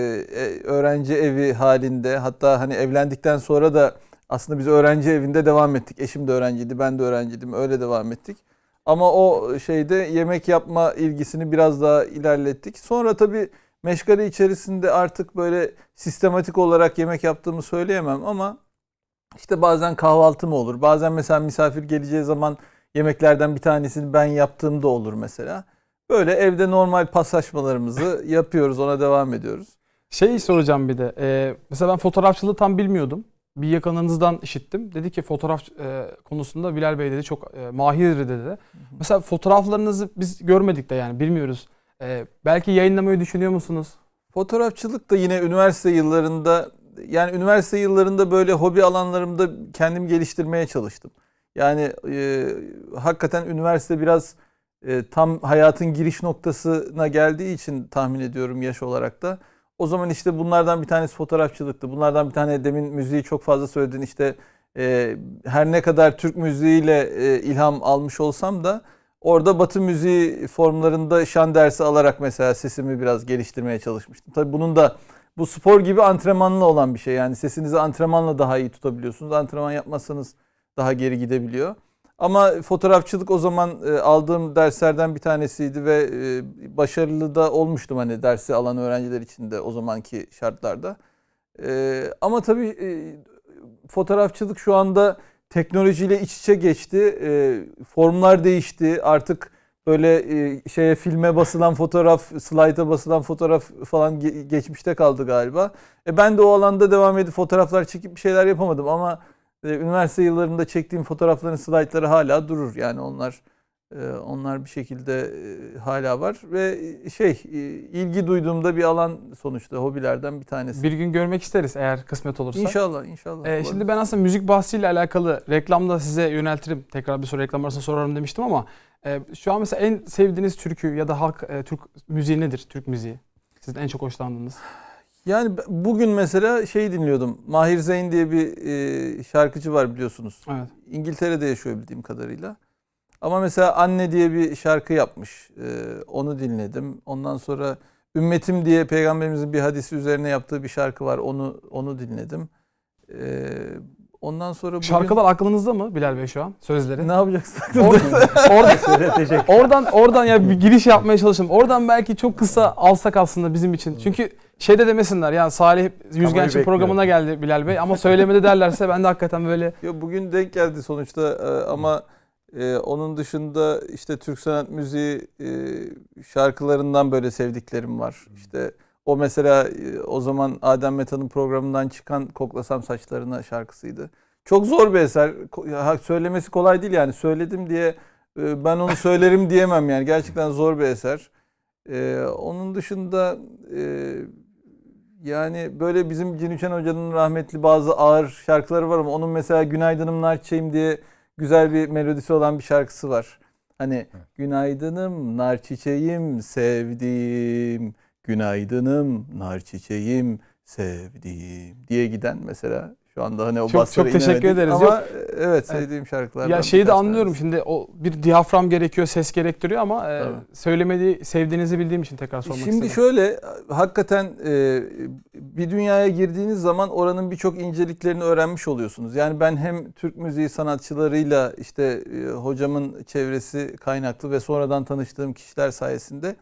e, öğrenci evi halinde hatta hani evlendikten sonra da aslında biz öğrenci evinde devam ettik. Eşim de öğrenciydi, ben de öğrenciydim. Öyle devam ettik. Ama o şeyde yemek yapma ilgisini biraz daha ilerlettik. Sonra tabii meşgale içerisinde artık böyle sistematik olarak yemek yaptığımı söyleyemem ama işte bazen kahvaltı mı olur? Bazen mesela misafir geleceği zaman yemeklerden bir tanesini ben
yaptığım da olur mesela.
Böyle evde normal paslaşmalarımızı yapıyoruz, ona
devam ediyoruz. Şey soracağım bir de. E, mesela ben fotoğrafçılığı tam bilmiyordum. Bir yakınınızdan işittim. Dedi ki fotoğraf e, konusunda Bilal Bey dedi çok e, mahir dedi. Mesela fotoğraflarınızı biz görmedik de yani bilmiyoruz. belki yayınlamayı düşünüyor musunuz? Fotoğrafçılık da yine üniversite yıllarında yani üniversite yıllarında böyle hobi
alanlarımda kendim geliştirmeye çalıştım. Yani e, hakikaten üniversite biraz e, tam hayatın giriş noktasına geldiği için tahmin ediyorum yaş olarak da. O zaman işte bunlardan bir tanesi fotoğrafçılıktı. Bunlardan bir tane demin müziği çok fazla söyledin işte e, her ne kadar Türk müziğiyle e, ilham almış olsam da orada Batı müziği formlarında şan dersi alarak mesela sesimi biraz geliştirmeye çalışmıştım. Tabii bunun da bu spor gibi antrenmanla olan bir şey. Yani sesinizi antrenmanla daha iyi tutabiliyorsunuz. Antrenman yapmazsanız daha geri gidebiliyor. Ama fotoğrafçılık o zaman e, aldığım derslerden bir tanesiydi ve e, başarılı da olmuştum hani dersi alan öğrenciler için de o zamanki şartlarda. E, ama tabii fotoğrafçılık şu anda teknolojiyle iç içe geçti. formlar değişti. Artık böyle e, şeye filme basılan fotoğraf, slayta basılan fotoğraf falan geçmişte kaldı galiba. E ben de o alanda devam edip fotoğraflar çekip bir şeyler yapamadım ama e, üniversite yıllarında çektiğim fotoğrafların slaytları hala durur. Yani onlar e, onlar bir şekilde hala var ve şey ilgi duyduğumda bir alan
sonuçta hobilerden bir tanesi. Bir gün görmek isteriz eğer kısmet olursa. İnşallah
inşallah. Ee, şimdi
ben aslında müzik bahsiyle alakalı reklamda size yöneltirim. Tekrar bir soru reklam arasında sorarım demiştim ama e, şu an mesela en sevdiğiniz türkü ya da halk e, Türk müziği nedir? Türk müziği. Sizin en çok hoşlandığınız.
Yani bugün mesela şey dinliyordum. Mahir Zeyn diye bir e, şarkıcı var biliyorsunuz. Evet. İngiltere'de yaşıyor bildiğim kadarıyla. Ama mesela Anne diye bir şarkı yapmış. E, onu dinledim. Ondan sonra Ümmetim diye peygamberimizin bir hadisi üzerine yaptığı bir şarkı var. Onu onu dinledim. E,
Ondan sonra bugün... Şarkılar aklınızda mı Bilal Bey şu an? Sözleri. Ne yapacaksın? orada oradan, oradan, oradan ya bir giriş yapmaya çalıştım. Oradan belki çok kısa alsak aslında bizim için. Çünkü şey de demesinler yani Salih Yüzgenç'in programına geldi Bilal Bey ama söylemedi derlerse ben
de hakikaten böyle... Yo, bugün denk geldi sonuçta e, ama e, onun dışında işte Türk sanat müziği e, şarkılarından böyle sevdiklerim var. İşte... O mesela e, o zaman Adem Metan'ın programından çıkan Koklasam Saçlarına şarkısıydı. Çok zor bir eser. Söylemesi kolay değil yani. Söyledim diye e, ben onu söylerim diyemem yani. Gerçekten zor bir eser. E, onun dışında yani böyle bizim Cinüçen Hoca'nın rahmetli bazı ağır şarkıları var ama onun mesela Günaydınım Narçeyim diye güzel bir melodisi olan bir şarkısı var. Hani günaydınım nar çiçeğim sevdiğim günaydınım, nar çiçeğim, sevdiğim diye giden mesela şu anda hani o çok, çok teşekkür ederiz. Ama Yok, evet e, sevdiğim evet. şarkılardan. Ya şeyi de
anlıyorum tanesi. şimdi o bir diyafram gerekiyor, ses gerektiriyor ama e, Tabii. e, söylemediği, sevdiğinizi bildiğim için tekrar sormak şimdi istedim. Şimdi şöyle hakikaten
e, bir dünyaya girdiğiniz zaman oranın birçok inceliklerini öğrenmiş oluyorsunuz. Yani ben hem Türk müziği sanatçılarıyla işte e, hocamın çevresi kaynaklı ve sonradan tanıştığım kişiler sayesinde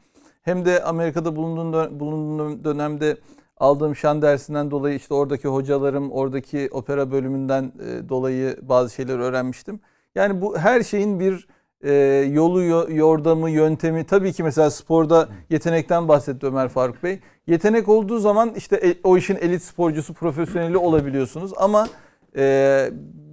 hem de Amerika'da bulunduğum, bulunduğum dönemde aldığım şan dersinden dolayı işte oradaki hocalarım, oradaki opera bölümünden e, dolayı bazı şeyler öğrenmiştim. Yani bu her şeyin bir e, yolu, yordamı, yöntemi. Tabii ki mesela sporda yetenekten bahsetti Ömer Faruk Bey. Yetenek olduğu zaman işte e, o işin elit sporcusu, profesyoneli olabiliyorsunuz. Ama e,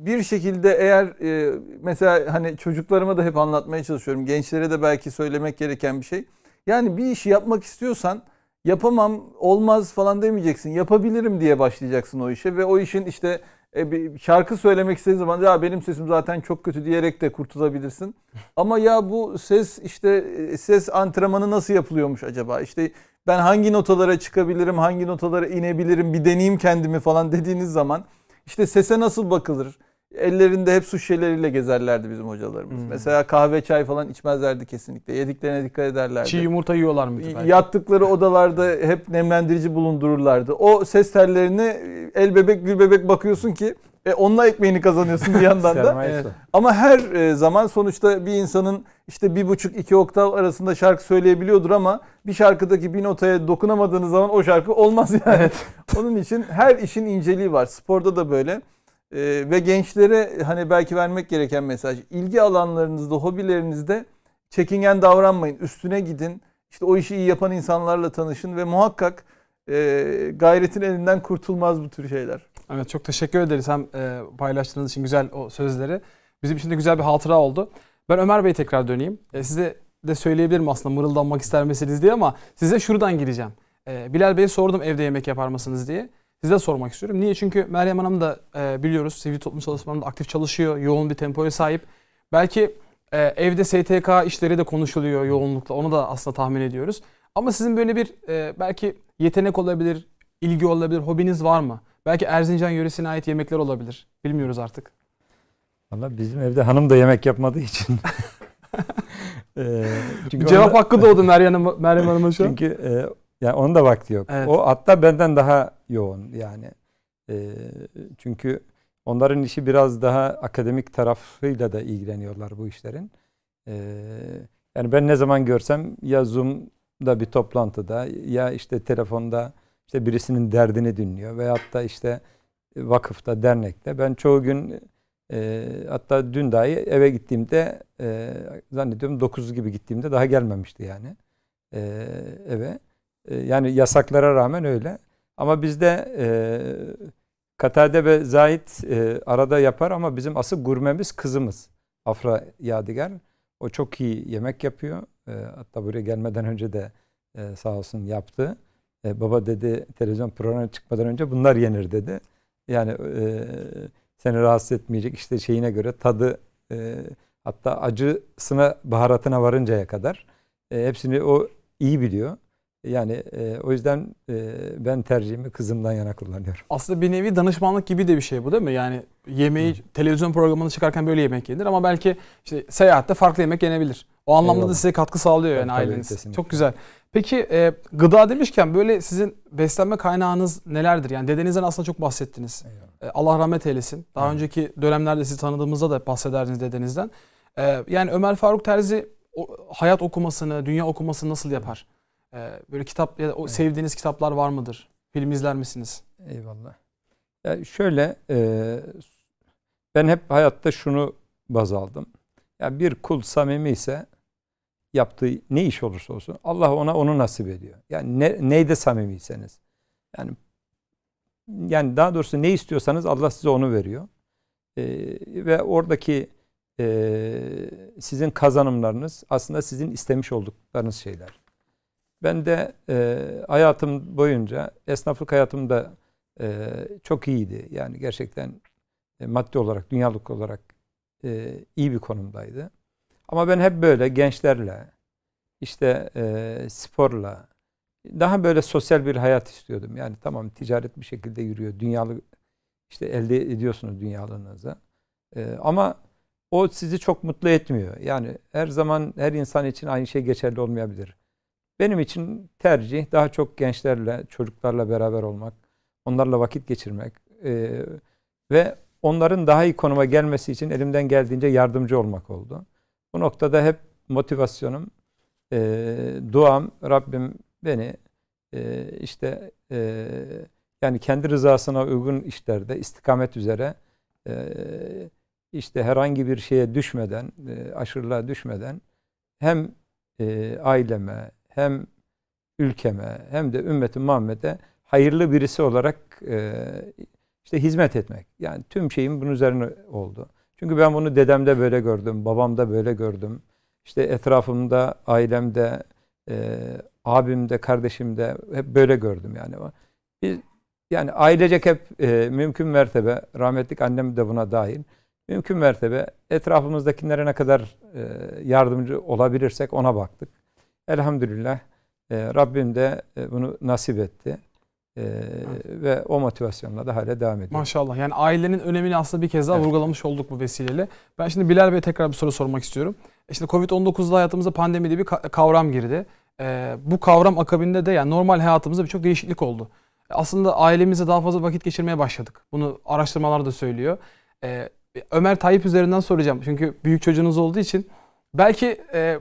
bir şekilde eğer e, mesela hani çocuklarıma da hep anlatmaya çalışıyorum. Gençlere de belki söylemek gereken bir şey yani bir işi yapmak istiyorsan yapamam, olmaz falan demeyeceksin. Yapabilirim diye başlayacaksın o işe ve o işin işte e, bir şarkı söylemek istediğin zaman ya benim sesim zaten çok kötü diyerek de kurtulabilirsin. Ama ya bu ses işte e, ses antrenmanı nasıl yapılıyormuş acaba? İşte ben hangi notalara çıkabilirim, hangi notalara inebilirim bir deneyeyim kendimi falan dediğiniz zaman işte sese nasıl bakılır? ellerinde hep su şişeleriyle gezerlerdi bizim hocalarımız. Hmm. Mesela kahve çay falan içmezlerdi kesinlikle. Yediklerine dikkat ederlerdi. Çiğ yumurta yiyorlar mıydı? Belki? Yattıkları odalarda hep nemlendirici bulundururlardı. O ses tellerini el bebek gül bebek bakıyorsun ki e, onunla ekmeğini kazanıyorsun bir yandan da. evet. Ama her e, zaman sonuçta bir insanın işte bir buçuk iki oktav arasında şarkı söyleyebiliyordur ama bir şarkıdaki bir notaya dokunamadığınız zaman o şarkı olmaz yani. Onun için her işin inceliği var. Sporda da böyle. Ee, ve gençlere hani belki vermek gereken mesaj. ilgi alanlarınızda, hobilerinizde çekingen davranmayın. Üstüne gidin. İşte o işi iyi yapan insanlarla tanışın ve muhakkak
e, gayretin elinden kurtulmaz bu tür şeyler. Evet çok teşekkür ederiz hem e, paylaştığınız için güzel o sözleri. Bizim için de güzel bir hatıra oldu. Ben Ömer Bey tekrar döneyim. E, size de söyleyebilirim aslında mırıldanmak ister misiniz diye ama size şuradan gireceğim. E, Bilal Bey'e sordum evde yemek yapar mısınız diye size sormak istiyorum. Niye? Çünkü Meryem Hanım da e, biliyoruz sivil toplum çalışmalarında aktif çalışıyor. Yoğun bir tempoya sahip. Belki e, evde STK işleri de konuşuluyor yoğunlukla. Onu da aslında tahmin ediyoruz. Ama sizin böyle bir e, belki yetenek olabilir, ilgi olabilir, hobiniz var mı? Belki Erzincan yöresine ait yemekler olabilir. Bilmiyoruz artık.
Valla bizim evde hanım da yemek yapmadığı için. e, çünkü Cevap onda, hakkı doğdu Meryem, Meryem Hanım'a şu an. Çünkü e, yani onun da vakti yok. Evet. O hatta benden daha yoğun yani. E, çünkü onların işi biraz daha akademik tarafıyla da ilgileniyorlar bu işlerin. E, yani ben ne zaman görsem ya Zoom'da bir toplantıda ya işte telefonda işte birisinin derdini dinliyor veyahut da işte vakıfta, dernekte. Ben çoğu gün e, hatta dün dahi eve gittiğimde e, zannediyorum 9 gibi gittiğimde daha gelmemişti yani e, eve. E, yani yasaklara rağmen öyle. Ama bizde e, Katade ve Zahit e, arada yapar ama bizim asıl gurmemiz kızımız. Afra Yadigar. O çok iyi yemek yapıyor. E, hatta buraya gelmeden önce de e, sağ olsun yaptı. E, baba dedi televizyon programına çıkmadan önce bunlar yenir dedi. Yani e, seni rahatsız etmeyecek işte şeyine göre tadı e, hatta acısına baharatına varıncaya kadar e, hepsini o iyi biliyor. Yani e, o yüzden e, ben tercihimi kızımdan yana kullanıyorum.
Aslında bir nevi danışmanlık gibi de bir şey bu değil mi? Yani yemeği Hı. televizyon programını çıkarken böyle yemek yenir ama belki işte seyahatte farklı yemek yenebilir. O anlamda Eyvallah. da size katkı sağlıyor yani tabii, aileniz. Kesinlikle. Çok güzel. Peki e, gıda demişken böyle sizin beslenme kaynağınız nelerdir? Yani dedenizden aslında çok bahsettiniz. E, Allah rahmet eylesin. Daha Eyvallah. önceki dönemlerde sizi tanıdığımızda da bahsederdiniz dedenizden. E, yani Ömer Faruk Terzi o, hayat okumasını, dünya okumasını nasıl yapar? Ee, böyle kitap ya da o evet. sevdiğiniz kitaplar var mıdır? Film izler misiniz? Eyvallah.
Ya şöyle e, ben hep hayatta şunu baz aldım. Ya bir kul samimi ise yaptığı ne iş olursa olsun Allah ona onu nasip ediyor. Yani ne, neyde samimiyseniz. Yani yani daha doğrusu ne istiyorsanız Allah size onu veriyor. Ee, ve oradaki e, sizin kazanımlarınız aslında sizin istemiş olduklarınız şeyler. Ben de e, hayatım boyunca esnaflık hayatımda e, çok iyiydi. Yani gerçekten e, maddi olarak, dünyalık olarak e, iyi bir konumdaydı. Ama ben hep böyle gençlerle, işte e, sporla, daha böyle sosyal bir hayat istiyordum. Yani tamam ticaret bir şekilde yürüyor. Dünyalı işte elde ediyorsunuz dünyalığınızı. E, ama o sizi çok mutlu etmiyor. Yani her zaman her insan için aynı şey geçerli olmayabilir. Benim için tercih daha çok gençlerle, çocuklarla beraber olmak, onlarla vakit geçirmek e, ve onların daha iyi konuma gelmesi için elimden geldiğince yardımcı olmak oldu. Bu noktada hep motivasyonum, e, duam Rabbim beni e, işte e, yani kendi rızasına uygun işlerde istikamet üzere e, işte herhangi bir şeye düşmeden, e, aşırılığa düşmeden hem e, aileme, hem ülkeme hem de ümmeti Muhammed'e hayırlı birisi olarak e, işte hizmet etmek. Yani tüm şeyim bunun üzerine oldu. Çünkü ben bunu dedemde böyle gördüm, babamda böyle gördüm. İşte etrafımda, ailemde, e, abimde, kardeşimde hep böyle gördüm yani. Biz yani ailecek hep e, mümkün mertebe, rahmetlik annem de buna dahil, mümkün mertebe etrafımızdakilere ne kadar e, yardımcı olabilirsek ona baktık. Elhamdülillah e, Rabbim de e, bunu nasip etti. Ee, evet. ve o motivasyonla da hala devam
ediyor. Maşallah. Yani ailenin önemini aslında bir kez daha evet. vurgulamış olduk bu vesileyle. Ben şimdi Bilal Bey'e tekrar bir soru sormak istiyorum. E, şimdi Covid-19'da hayatımıza pandemi diye bir kavram girdi. Ee, bu kavram akabinde de yani normal hayatımızda birçok değişiklik oldu. E, aslında ailemize daha fazla vakit geçirmeye başladık. Bunu araştırmalar da söylüyor. Ee, Ömer Tayyip üzerinden soracağım. Çünkü büyük çocuğunuz olduğu için. Belki e,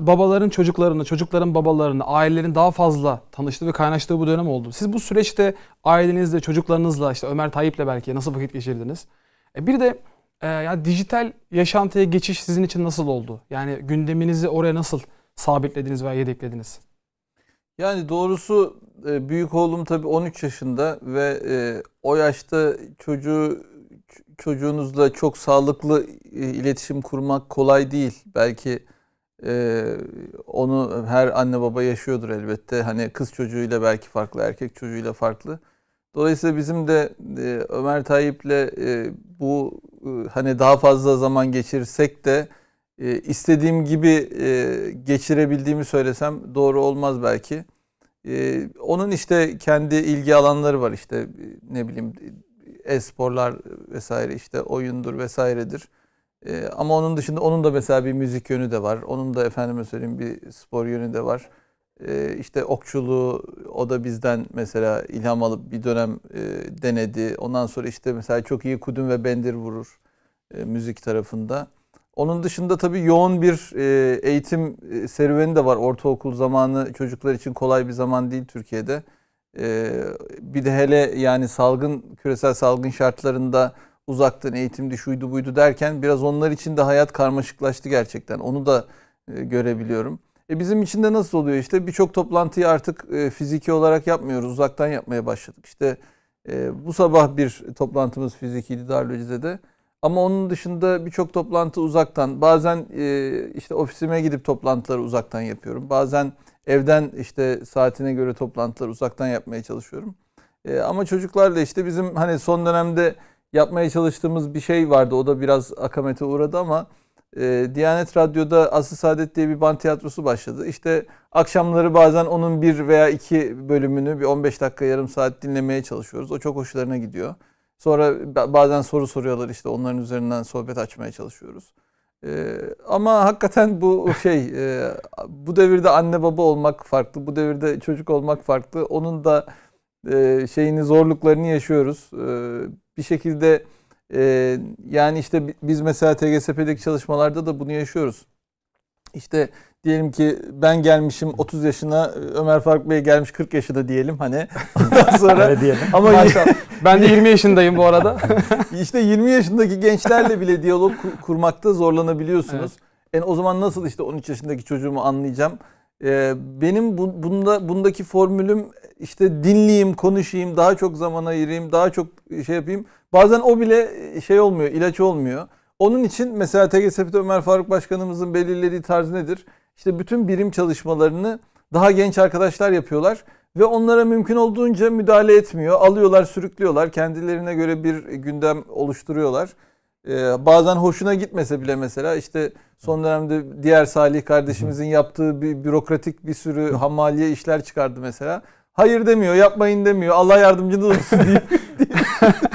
babaların çocuklarını, çocukların babalarını, ailelerin daha fazla tanıştığı ve kaynaştığı bu dönem oldu. Siz bu süreçte ailenizle, çocuklarınızla, işte Ömer Tayyip'le belki nasıl vakit geçirdiniz? E bir de e, yani dijital yaşantıya geçiş sizin için nasıl oldu? Yani gündeminizi oraya nasıl sabitlediniz veya yedeklediniz?
Yani doğrusu e, büyük oğlum tabii 13 yaşında ve e, o yaşta çocuğu çocuğunuzla çok sağlıklı iletişim kurmak kolay değil. Belki ee, onu her anne baba yaşıyordur elbette. Hani kız çocuğuyla belki farklı, erkek çocuğuyla farklı. Dolayısıyla bizim de e, Ömer Tayyip'le e, bu e, hani daha fazla zaman geçirsek de e, istediğim gibi e, geçirebildiğimi söylesem doğru olmaz belki. E, onun işte kendi ilgi alanları var işte e, ne bileyim e, e-sporlar vesaire işte oyundur vesairedir. E, ama onun dışında onun da mesela bir müzik yönü de var. Onun da efendime söyleyeyim bir spor yönü de var. E, işte okçuluğu o da bizden mesela ilham alıp bir dönem e, denedi. Ondan sonra işte mesela çok iyi kudüm ve bendir vurur e, müzik tarafında. Onun dışında tabii yoğun bir e, eğitim e, serüveni de var. Ortaokul zamanı çocuklar için kolay bir zaman değil Türkiye'de. E, bir de hele yani salgın küresel salgın şartlarında uzaktan eğitimdi, şuydu buydu derken biraz onlar için de hayat karmaşıklaştı gerçekten. Onu da e, görebiliyorum. E bizim için de nasıl oluyor işte birçok toplantıyı artık e, fiziki olarak yapmıyoruz. Uzaktan yapmaya başladık. İşte e, bu sabah bir toplantımız fizikiydi Darülcize'de. Ama onun dışında birçok toplantı uzaktan. Bazen e, işte ofisime gidip toplantıları uzaktan yapıyorum. Bazen evden işte saatine göre toplantıları uzaktan yapmaya çalışıyorum. E, ama çocuklarla işte bizim hani son dönemde yapmaya çalıştığımız bir şey vardı. O da biraz akamete uğradı ama e, Diyanet Radyo'da Asıl Saadet diye bir band tiyatrosu başladı. İşte akşamları bazen onun bir veya iki bölümünü bir 15 dakika yarım saat dinlemeye çalışıyoruz. O çok hoşlarına gidiyor. Sonra bazen soru soruyorlar işte onların üzerinden sohbet açmaya çalışıyoruz. Ee, ama hakikaten bu şey e, bu devirde anne baba olmak farklı, bu devirde çocuk olmak farklı. Onun da e, şeyini zorluklarını yaşıyoruz. E, bir şekilde e, yani işte biz mesela TGSP'deki çalışmalarda da bunu yaşıyoruz. İşte diyelim ki ben gelmişim 30 yaşına Ömer Faruk Bey gelmiş 40 yaşında diyelim hani.
Ondan sonra Öyle diyelim. Ama ben de 20 yaşındayım bu arada.
İşte 20 yaşındaki gençlerle bile diyalog kurmakta zorlanabiliyorsunuz. Evet. Yani e, o zaman nasıl işte 13 yaşındaki çocuğumu anlayacağım? Ee, benim bu, bunda bundaki formülüm işte dinleyeyim, konuşayım, daha çok zaman ayırayım, daha çok e, şey yapayım. Bazen o bile e, şey olmuyor, ilaç olmuyor. Onun için mesela TGSPT Ömer Faruk Başkanımızın belirlediği tarz nedir? İşte bütün birim çalışmalarını daha genç arkadaşlar yapıyorlar ve onlara mümkün olduğunca müdahale etmiyor. Alıyorlar, sürüklüyorlar. Kendilerine göre bir gündem oluşturuyorlar. Ee, bazen hoşuna gitmese bile mesela işte son dönemde diğer Salih kardeşimizin yaptığı bir bürokratik bir sürü hamaliye işler çıkardı mesela hayır
demiyor, yapmayın demiyor, Allah yardımcınız olsun diye,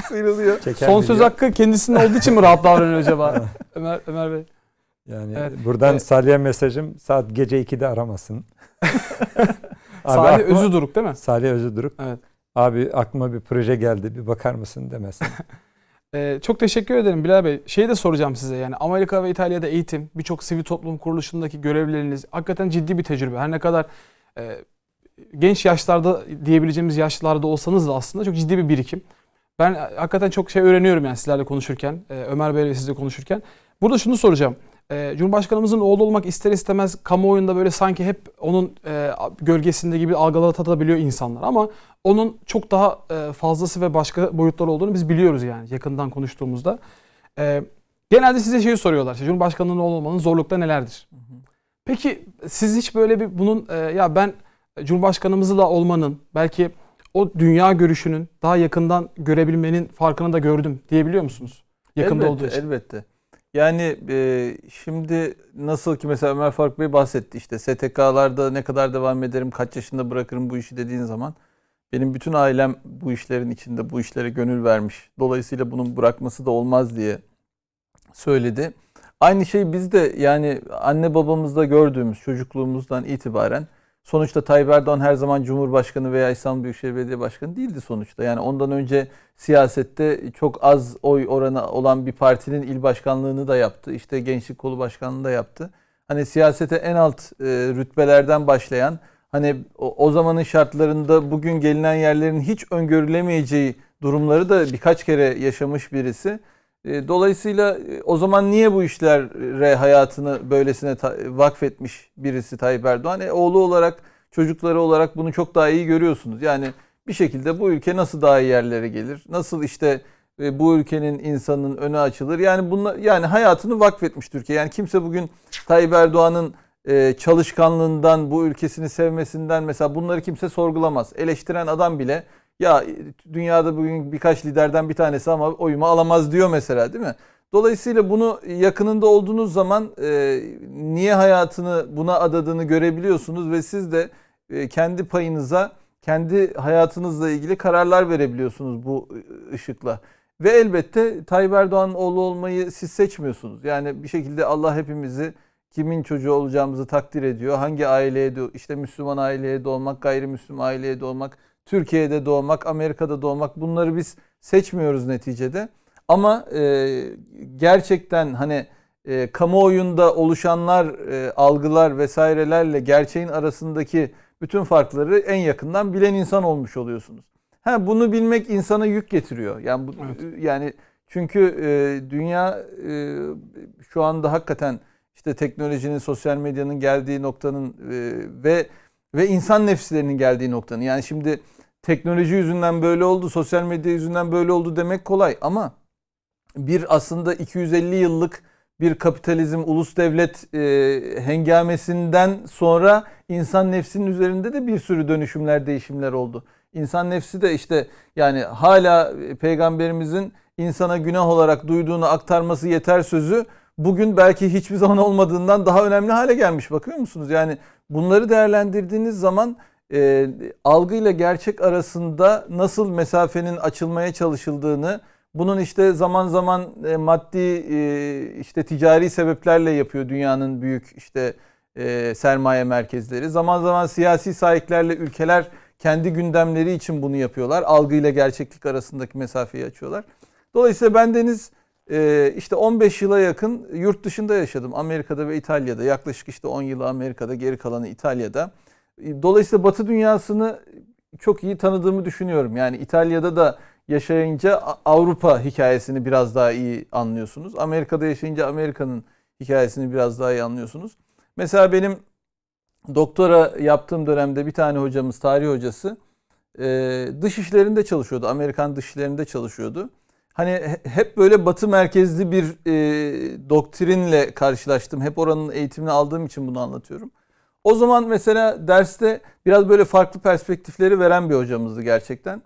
sıyrılıyor. Çeken Son söz hakkı kendisinin olduğu için mi rahat davranıyor acaba Ömer, Ömer Bey? Yani evet. buradan
evet. Salih'e mesajım saat gece 2'de aramasın. Abi Salih aklıma, duruk değil mi? Salih Özüduruk. Evet. Abi aklıma bir proje geldi bir bakar mısın demesin.
Ee, çok teşekkür ederim Bilal Bey. Şeyi de soracağım size yani Amerika ve İtalya'da eğitim, birçok sivil toplum kuruluşundaki görevleriniz hakikaten ciddi bir tecrübe. Her ne kadar e, genç yaşlarda diyebileceğimiz yaşlarda olsanız da aslında çok ciddi bir birikim. Ben hakikaten çok şey öğreniyorum yani sizlerle konuşurken, e, Ömer Bey ile sizle konuşurken. Burada şunu soracağım. E, Cumhurbaşkanımızın oğlu olmak ister istemez kamuoyunda böyle sanki hep onun e, gölgesinde gibi algılatabiliyor insanlar. Ama onun çok daha fazlası ve başka boyutlar olduğunu biz biliyoruz yani yakından konuştuğumuzda. Genelde size şeyi soruyorlar. İşte Cumhurbaşkanının oğlu olmanın zorlukları nelerdir? Peki siz hiç böyle bir bunun ya ben Cumhurbaşkanımızı da olmanın, belki o dünya görüşünün daha yakından görebilmenin farkını da gördüm diyebiliyor musunuz? Yakında elbette, olduğu için. Elbette.
Yani e, şimdi nasıl ki mesela Ömer Faruk Bey bahsetti işte STK'larda ne kadar devam ederim, kaç yaşında bırakırım bu işi dediğin zaman benim bütün ailem bu işlerin içinde, bu işlere gönül vermiş. Dolayısıyla bunun bırakması da olmaz diye söyledi. Aynı şey biz de yani anne babamızda gördüğümüz çocukluğumuzdan itibaren Sonuçta Tayyip Erdoğan her zaman Cumhurbaşkanı veya İstanbul Büyükşehir Belediye Başkanı değildi sonuçta. Yani ondan önce siyasette çok az oy oranı olan bir partinin il başkanlığını da yaptı. İşte Gençlik Kolu Başkanlığını da yaptı. Hani siyasete en alt e, rütbelerden başlayan, hani o, o zamanın şartlarında bugün gelinen yerlerin hiç öngörülemeyeceği durumları da birkaç kere yaşamış birisi. E, dolayısıyla e, o zaman niye bu işlere hayatını böylesine vakfetmiş birisi Tayyip Erdoğan? E, oğlu olarak, çocukları olarak bunu çok daha iyi görüyorsunuz. Yani bir şekilde bu ülke nasıl daha iyi yerlere gelir? Nasıl işte e, bu ülkenin insanın önü açılır? Yani bunla, yani hayatını vakfetmiş Türkiye. Yani kimse bugün Tayyip Erdoğan'ın çalışkanlığından, bu ülkesini sevmesinden mesela bunları kimse sorgulamaz. Eleştiren adam bile ya e, dünyada bugün birkaç liderden bir tanesi ama oyumu alamaz diyor mesela değil mi? Dolayısıyla bunu yakınında olduğunuz zaman e, niye hayatını buna adadığını görebiliyorsunuz ve siz de e, kendi payınıza, kendi hayatınızla ilgili kararlar verebiliyorsunuz bu e, ışıkla. Ve elbette Tayyip Erdoğan'ın oğlu olmayı siz seçmiyorsunuz. Yani bir şekilde Allah hepimizi kimin çocuğu olacağımızı takdir ediyor. Hangi aileye de işte Müslüman aileye doğmak, gayrimüslim aileye doğmak Türkiye'de doğmak, Amerika'da doğmak bunları biz seçmiyoruz neticede. Ama e, gerçekten hani e, kamuoyunda oluşanlar, e, algılar vesairelerle gerçeğin arasındaki bütün farkları en yakından bilen insan olmuş oluyorsunuz. Ha bunu bilmek insana yük getiriyor. Yani bu, evet. yani çünkü e, dünya e, şu anda hakikaten işte teknolojinin, sosyal medyanın geldiği noktanın e, ve ve insan nefslerinin geldiği noktanın. Yani şimdi teknoloji yüzünden böyle oldu, sosyal medya yüzünden böyle oldu demek kolay ama bir aslında 250 yıllık bir kapitalizm, ulus devlet e, hengamesinden sonra insan nefsinin üzerinde de bir sürü dönüşümler, değişimler oldu. İnsan nefsi de işte yani hala e, peygamberimizin insana günah olarak duyduğunu aktarması yeter sözü bugün belki hiçbir zaman olmadığından daha önemli hale gelmiş. Bakıyor musunuz? Yani bunları değerlendirdiğiniz zaman e, algıyla gerçek arasında nasıl mesafenin açılmaya çalışıldığını, bunun işte zaman zaman e, maddi e, işte ticari sebeplerle yapıyor dünyanın büyük işte e, sermaye merkezleri. Zaman zaman siyasi sahiplerle ülkeler kendi gündemleri için bunu yapıyorlar. Algıyla gerçeklik arasındaki mesafeyi açıyorlar. Dolayısıyla bendeniz e, işte 15 yıla yakın yurt dışında yaşadım. Amerika'da ve İtalya'da yaklaşık işte 10 yılı Amerika'da geri kalanı İtalya'da. Dolayısıyla Batı dünyasını çok iyi tanıdığımı düşünüyorum. Yani İtalya'da da yaşayınca Avrupa hikayesini biraz daha iyi anlıyorsunuz. Amerika'da yaşayınca Amerika'nın hikayesini biraz daha iyi anlıyorsunuz. Mesela benim doktora yaptığım dönemde bir tane hocamız, tarih hocası e, dış işlerinde çalışıyordu. Amerikan dış işlerinde çalışıyordu. Hani hep böyle batı merkezli bir e, doktrinle karşılaştım. Hep oranın eğitimini aldığım için bunu anlatıyorum. O zaman mesela derste biraz böyle farklı perspektifleri veren bir hocamızdı gerçekten.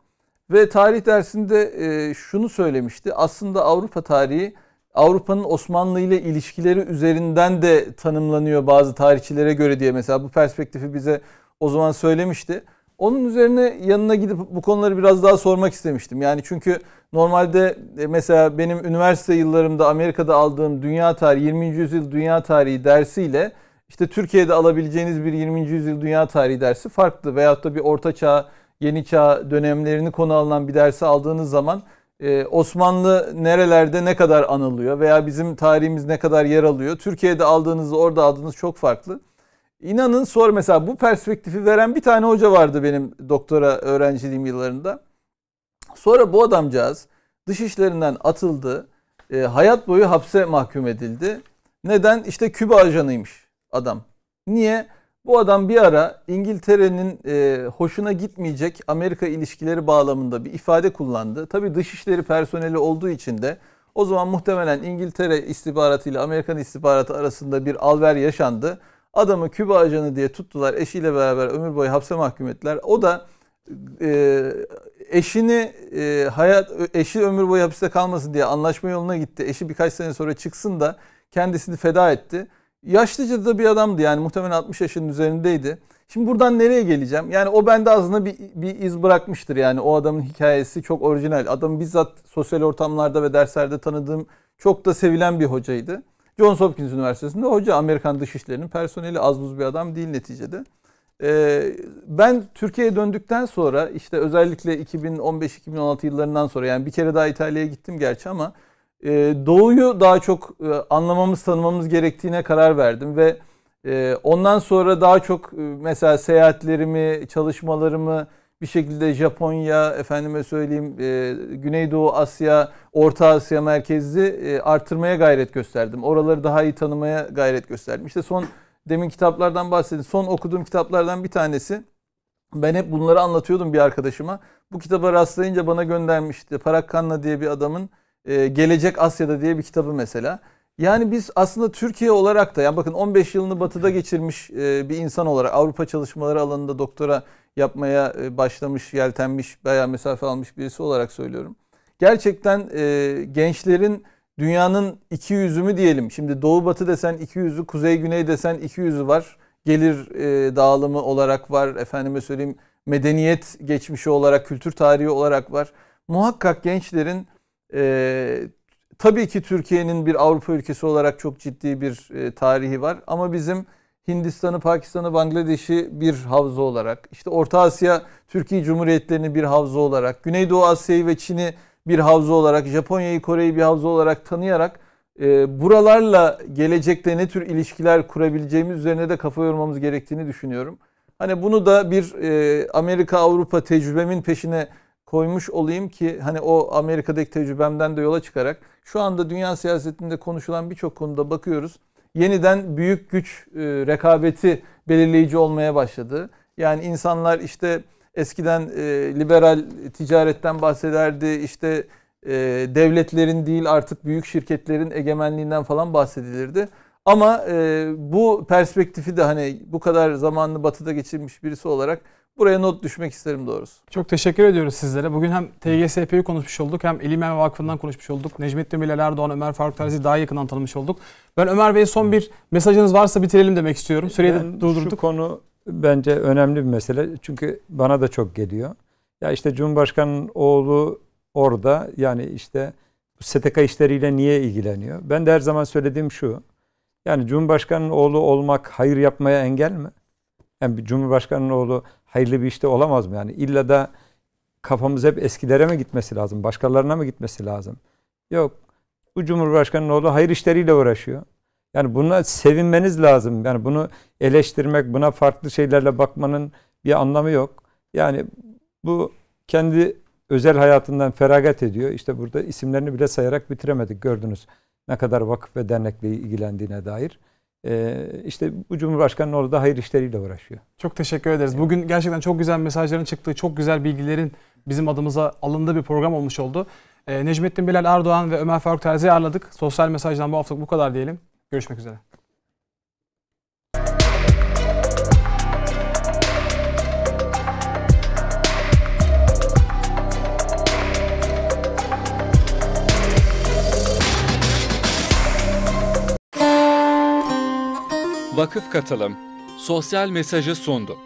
Ve tarih dersinde e, şunu söylemişti. Aslında Avrupa tarihi Avrupa'nın Osmanlı ile ilişkileri üzerinden de tanımlanıyor bazı tarihçilere göre diye mesela bu perspektifi bize o zaman söylemişti. Onun üzerine yanına gidip bu konuları biraz daha sormak istemiştim. Yani çünkü normalde e, mesela benim üniversite yıllarımda Amerika'da aldığım dünya tarihi 20. yüzyıl dünya tarihi dersiyle işte Türkiye'de alabileceğiniz bir 20. yüzyıl dünya tarihi dersi farklı veyahut da bir orta çağ, yeni çağ dönemlerini konu alınan bir dersi aldığınız zaman e, Osmanlı nerelerde ne kadar anılıyor veya bizim tarihimiz ne kadar yer alıyor? Türkiye'de aldığınız orada aldığınız çok farklı. İnanın sor mesela bu perspektifi veren bir tane hoca vardı benim doktora öğrenciliğim yıllarında. Sonra bu adamcağız dışişlerinden atıldı. E, hayat boyu hapse mahkum edildi. Neden? İşte Küba ajanıymış adam. Niye? Bu adam bir ara İngiltere'nin e, hoşuna gitmeyecek Amerika ilişkileri bağlamında bir ifade kullandı. Tabii dışişleri personeli olduğu için de o zaman muhtemelen İngiltere istihbaratı ile Amerikan istihbaratı arasında bir alver yaşandı. Adamı Küba ajanı diye tuttular. Eşiyle beraber ömür boyu hapse mahkum ettiler. O da e, eşini e, hayat eşi ömür boyu hapiste kalmasın diye anlaşma yoluna gitti. Eşi birkaç sene sonra çıksın da kendisini feda etti. Yaşlıca da bir adamdı yani muhtemelen 60 yaşının üzerindeydi. Şimdi buradan nereye geleceğim? Yani o bende ağzına bir, bir iz bırakmıştır yani. O adamın hikayesi çok orijinal. Adam bizzat sosyal ortamlarda ve derslerde tanıdığım çok da sevilen bir hocaydı. Johns Hopkins Üniversitesi'nde hoca Amerikan Dışişleri'nin personeli az buz bir adam değil neticede. Ee, ben Türkiye'ye döndükten sonra işte özellikle 2015-2016 yıllarından sonra yani bir kere daha İtalya'ya gittim gerçi ama ee, doğuyu daha çok e, anlamamız, tanımamız gerektiğine karar verdim ve e, ondan sonra daha çok e, mesela seyahatlerimi, çalışmalarımı bir şekilde Japonya, efendime söyleyeyim Güneydoğu Asya, Orta Asya merkezli artırmaya gayret gösterdim. Oraları daha iyi tanımaya gayret gösterdim. İşte son demin kitaplardan bahsedin. Son okuduğum kitaplardan bir tanesi. Ben hep bunları anlatıyordum bir arkadaşıma. Bu kitaba rastlayınca bana göndermişti. Parakkanla diye bir adamın e, Gelecek Asya'da diye bir kitabı mesela. Yani biz aslında Türkiye olarak da yani bakın 15 yılını batıda geçirmiş e, bir insan olarak Avrupa çalışmaları alanında doktora yapmaya e, başlamış, yeltenmiş, bayağı mesafe almış birisi olarak söylüyorum. Gerçekten e, gençlerin dünyanın iki yüzü mü diyelim. Şimdi doğu batı desen iki yüzü, kuzey güney desen iki yüzü var. Gelir e, dağılımı olarak var. Efendime söyleyeyim medeniyet geçmişi olarak, kültür tarihi olarak var. Muhakkak gençlerin e, tabii ki Türkiye'nin bir Avrupa ülkesi olarak çok ciddi bir e, tarihi var. Ama bizim Hindistan'ı, Pakistan'ı, Bangladeş'i bir havza olarak, işte Orta Asya, Türkiye Cumhuriyetlerini bir havza olarak, Güneydoğu Asya'yı ve Çin'i bir havza olarak, Japonya'yı, Kore'yi bir havza olarak tanıyarak e, buralarla gelecekte ne tür ilişkiler kurabileceğimiz üzerine de kafa yormamız gerektiğini düşünüyorum. Hani bunu da bir e, Amerika-Avrupa tecrübemin peşine koymuş olayım ki hani o Amerika'daki tecrübemden de yola çıkarak şu anda dünya siyasetinde konuşulan birçok konuda bakıyoruz. Yeniden büyük güç e, rekabeti belirleyici olmaya başladı. Yani insanlar işte eskiden e, liberal ticaretten bahsederdi. İşte e, devletlerin değil artık büyük şirketlerin egemenliğinden falan bahsedilirdi. Ama e, bu perspektifi de hani bu kadar zamanını batıda geçirmiş birisi olarak Buraya not düşmek isterim doğrusu.
Çok teşekkür ediyoruz sizlere. Bugün hem TGSP'yi konuşmuş olduk hem İlimem Vakfı'ndan konuşmuş olduk. Necmettin Bilal Erdoğan, Ömer Faruk Terzi'yi daha yakından tanımış olduk. Ben Ömer Bey son bir mesajınız varsa bitirelim demek istiyorum. Süreyi ben durdurduk. Şu konu
bence önemli bir mesele. Çünkü bana da çok geliyor. Ya işte Cumhurbaşkanı'nın oğlu orada yani işte STK işleriyle niye ilgileniyor? Ben de her zaman söylediğim şu. Yani Cumhurbaşkanı'nın oğlu olmak hayır yapmaya engel mi? Yani Cumhurbaşkanı'nın oğlu hayırlı bir işte olamaz mı? Yani illa da kafamız hep eskilere mi gitmesi lazım? Başkalarına mı gitmesi lazım? Yok. Bu Cumhurbaşkanı'nın oğlu hayır işleriyle uğraşıyor. Yani buna sevinmeniz lazım. Yani bunu eleştirmek, buna farklı şeylerle bakmanın bir anlamı yok. Yani bu kendi özel hayatından feragat ediyor. İşte burada isimlerini bile sayarak bitiremedik gördünüz. Ne kadar vakıf ve dernekle ilgilendiğine dair. Ee, işte bu Cumhurbaşkanı orada hayır işleriyle uğraşıyor.
Çok teşekkür ederiz. Bugün gerçekten çok güzel mesajların çıktığı, çok güzel bilgilerin bizim adımıza alındığı bir program olmuş oldu. Ee, Necmettin Bilal Erdoğan ve Ömer Faruk Terzi'yi ağırladık. Sosyal mesajdan bu hafta bu kadar diyelim. Görüşmek üzere.
Vakıf Katılım sosyal mesajı sundu.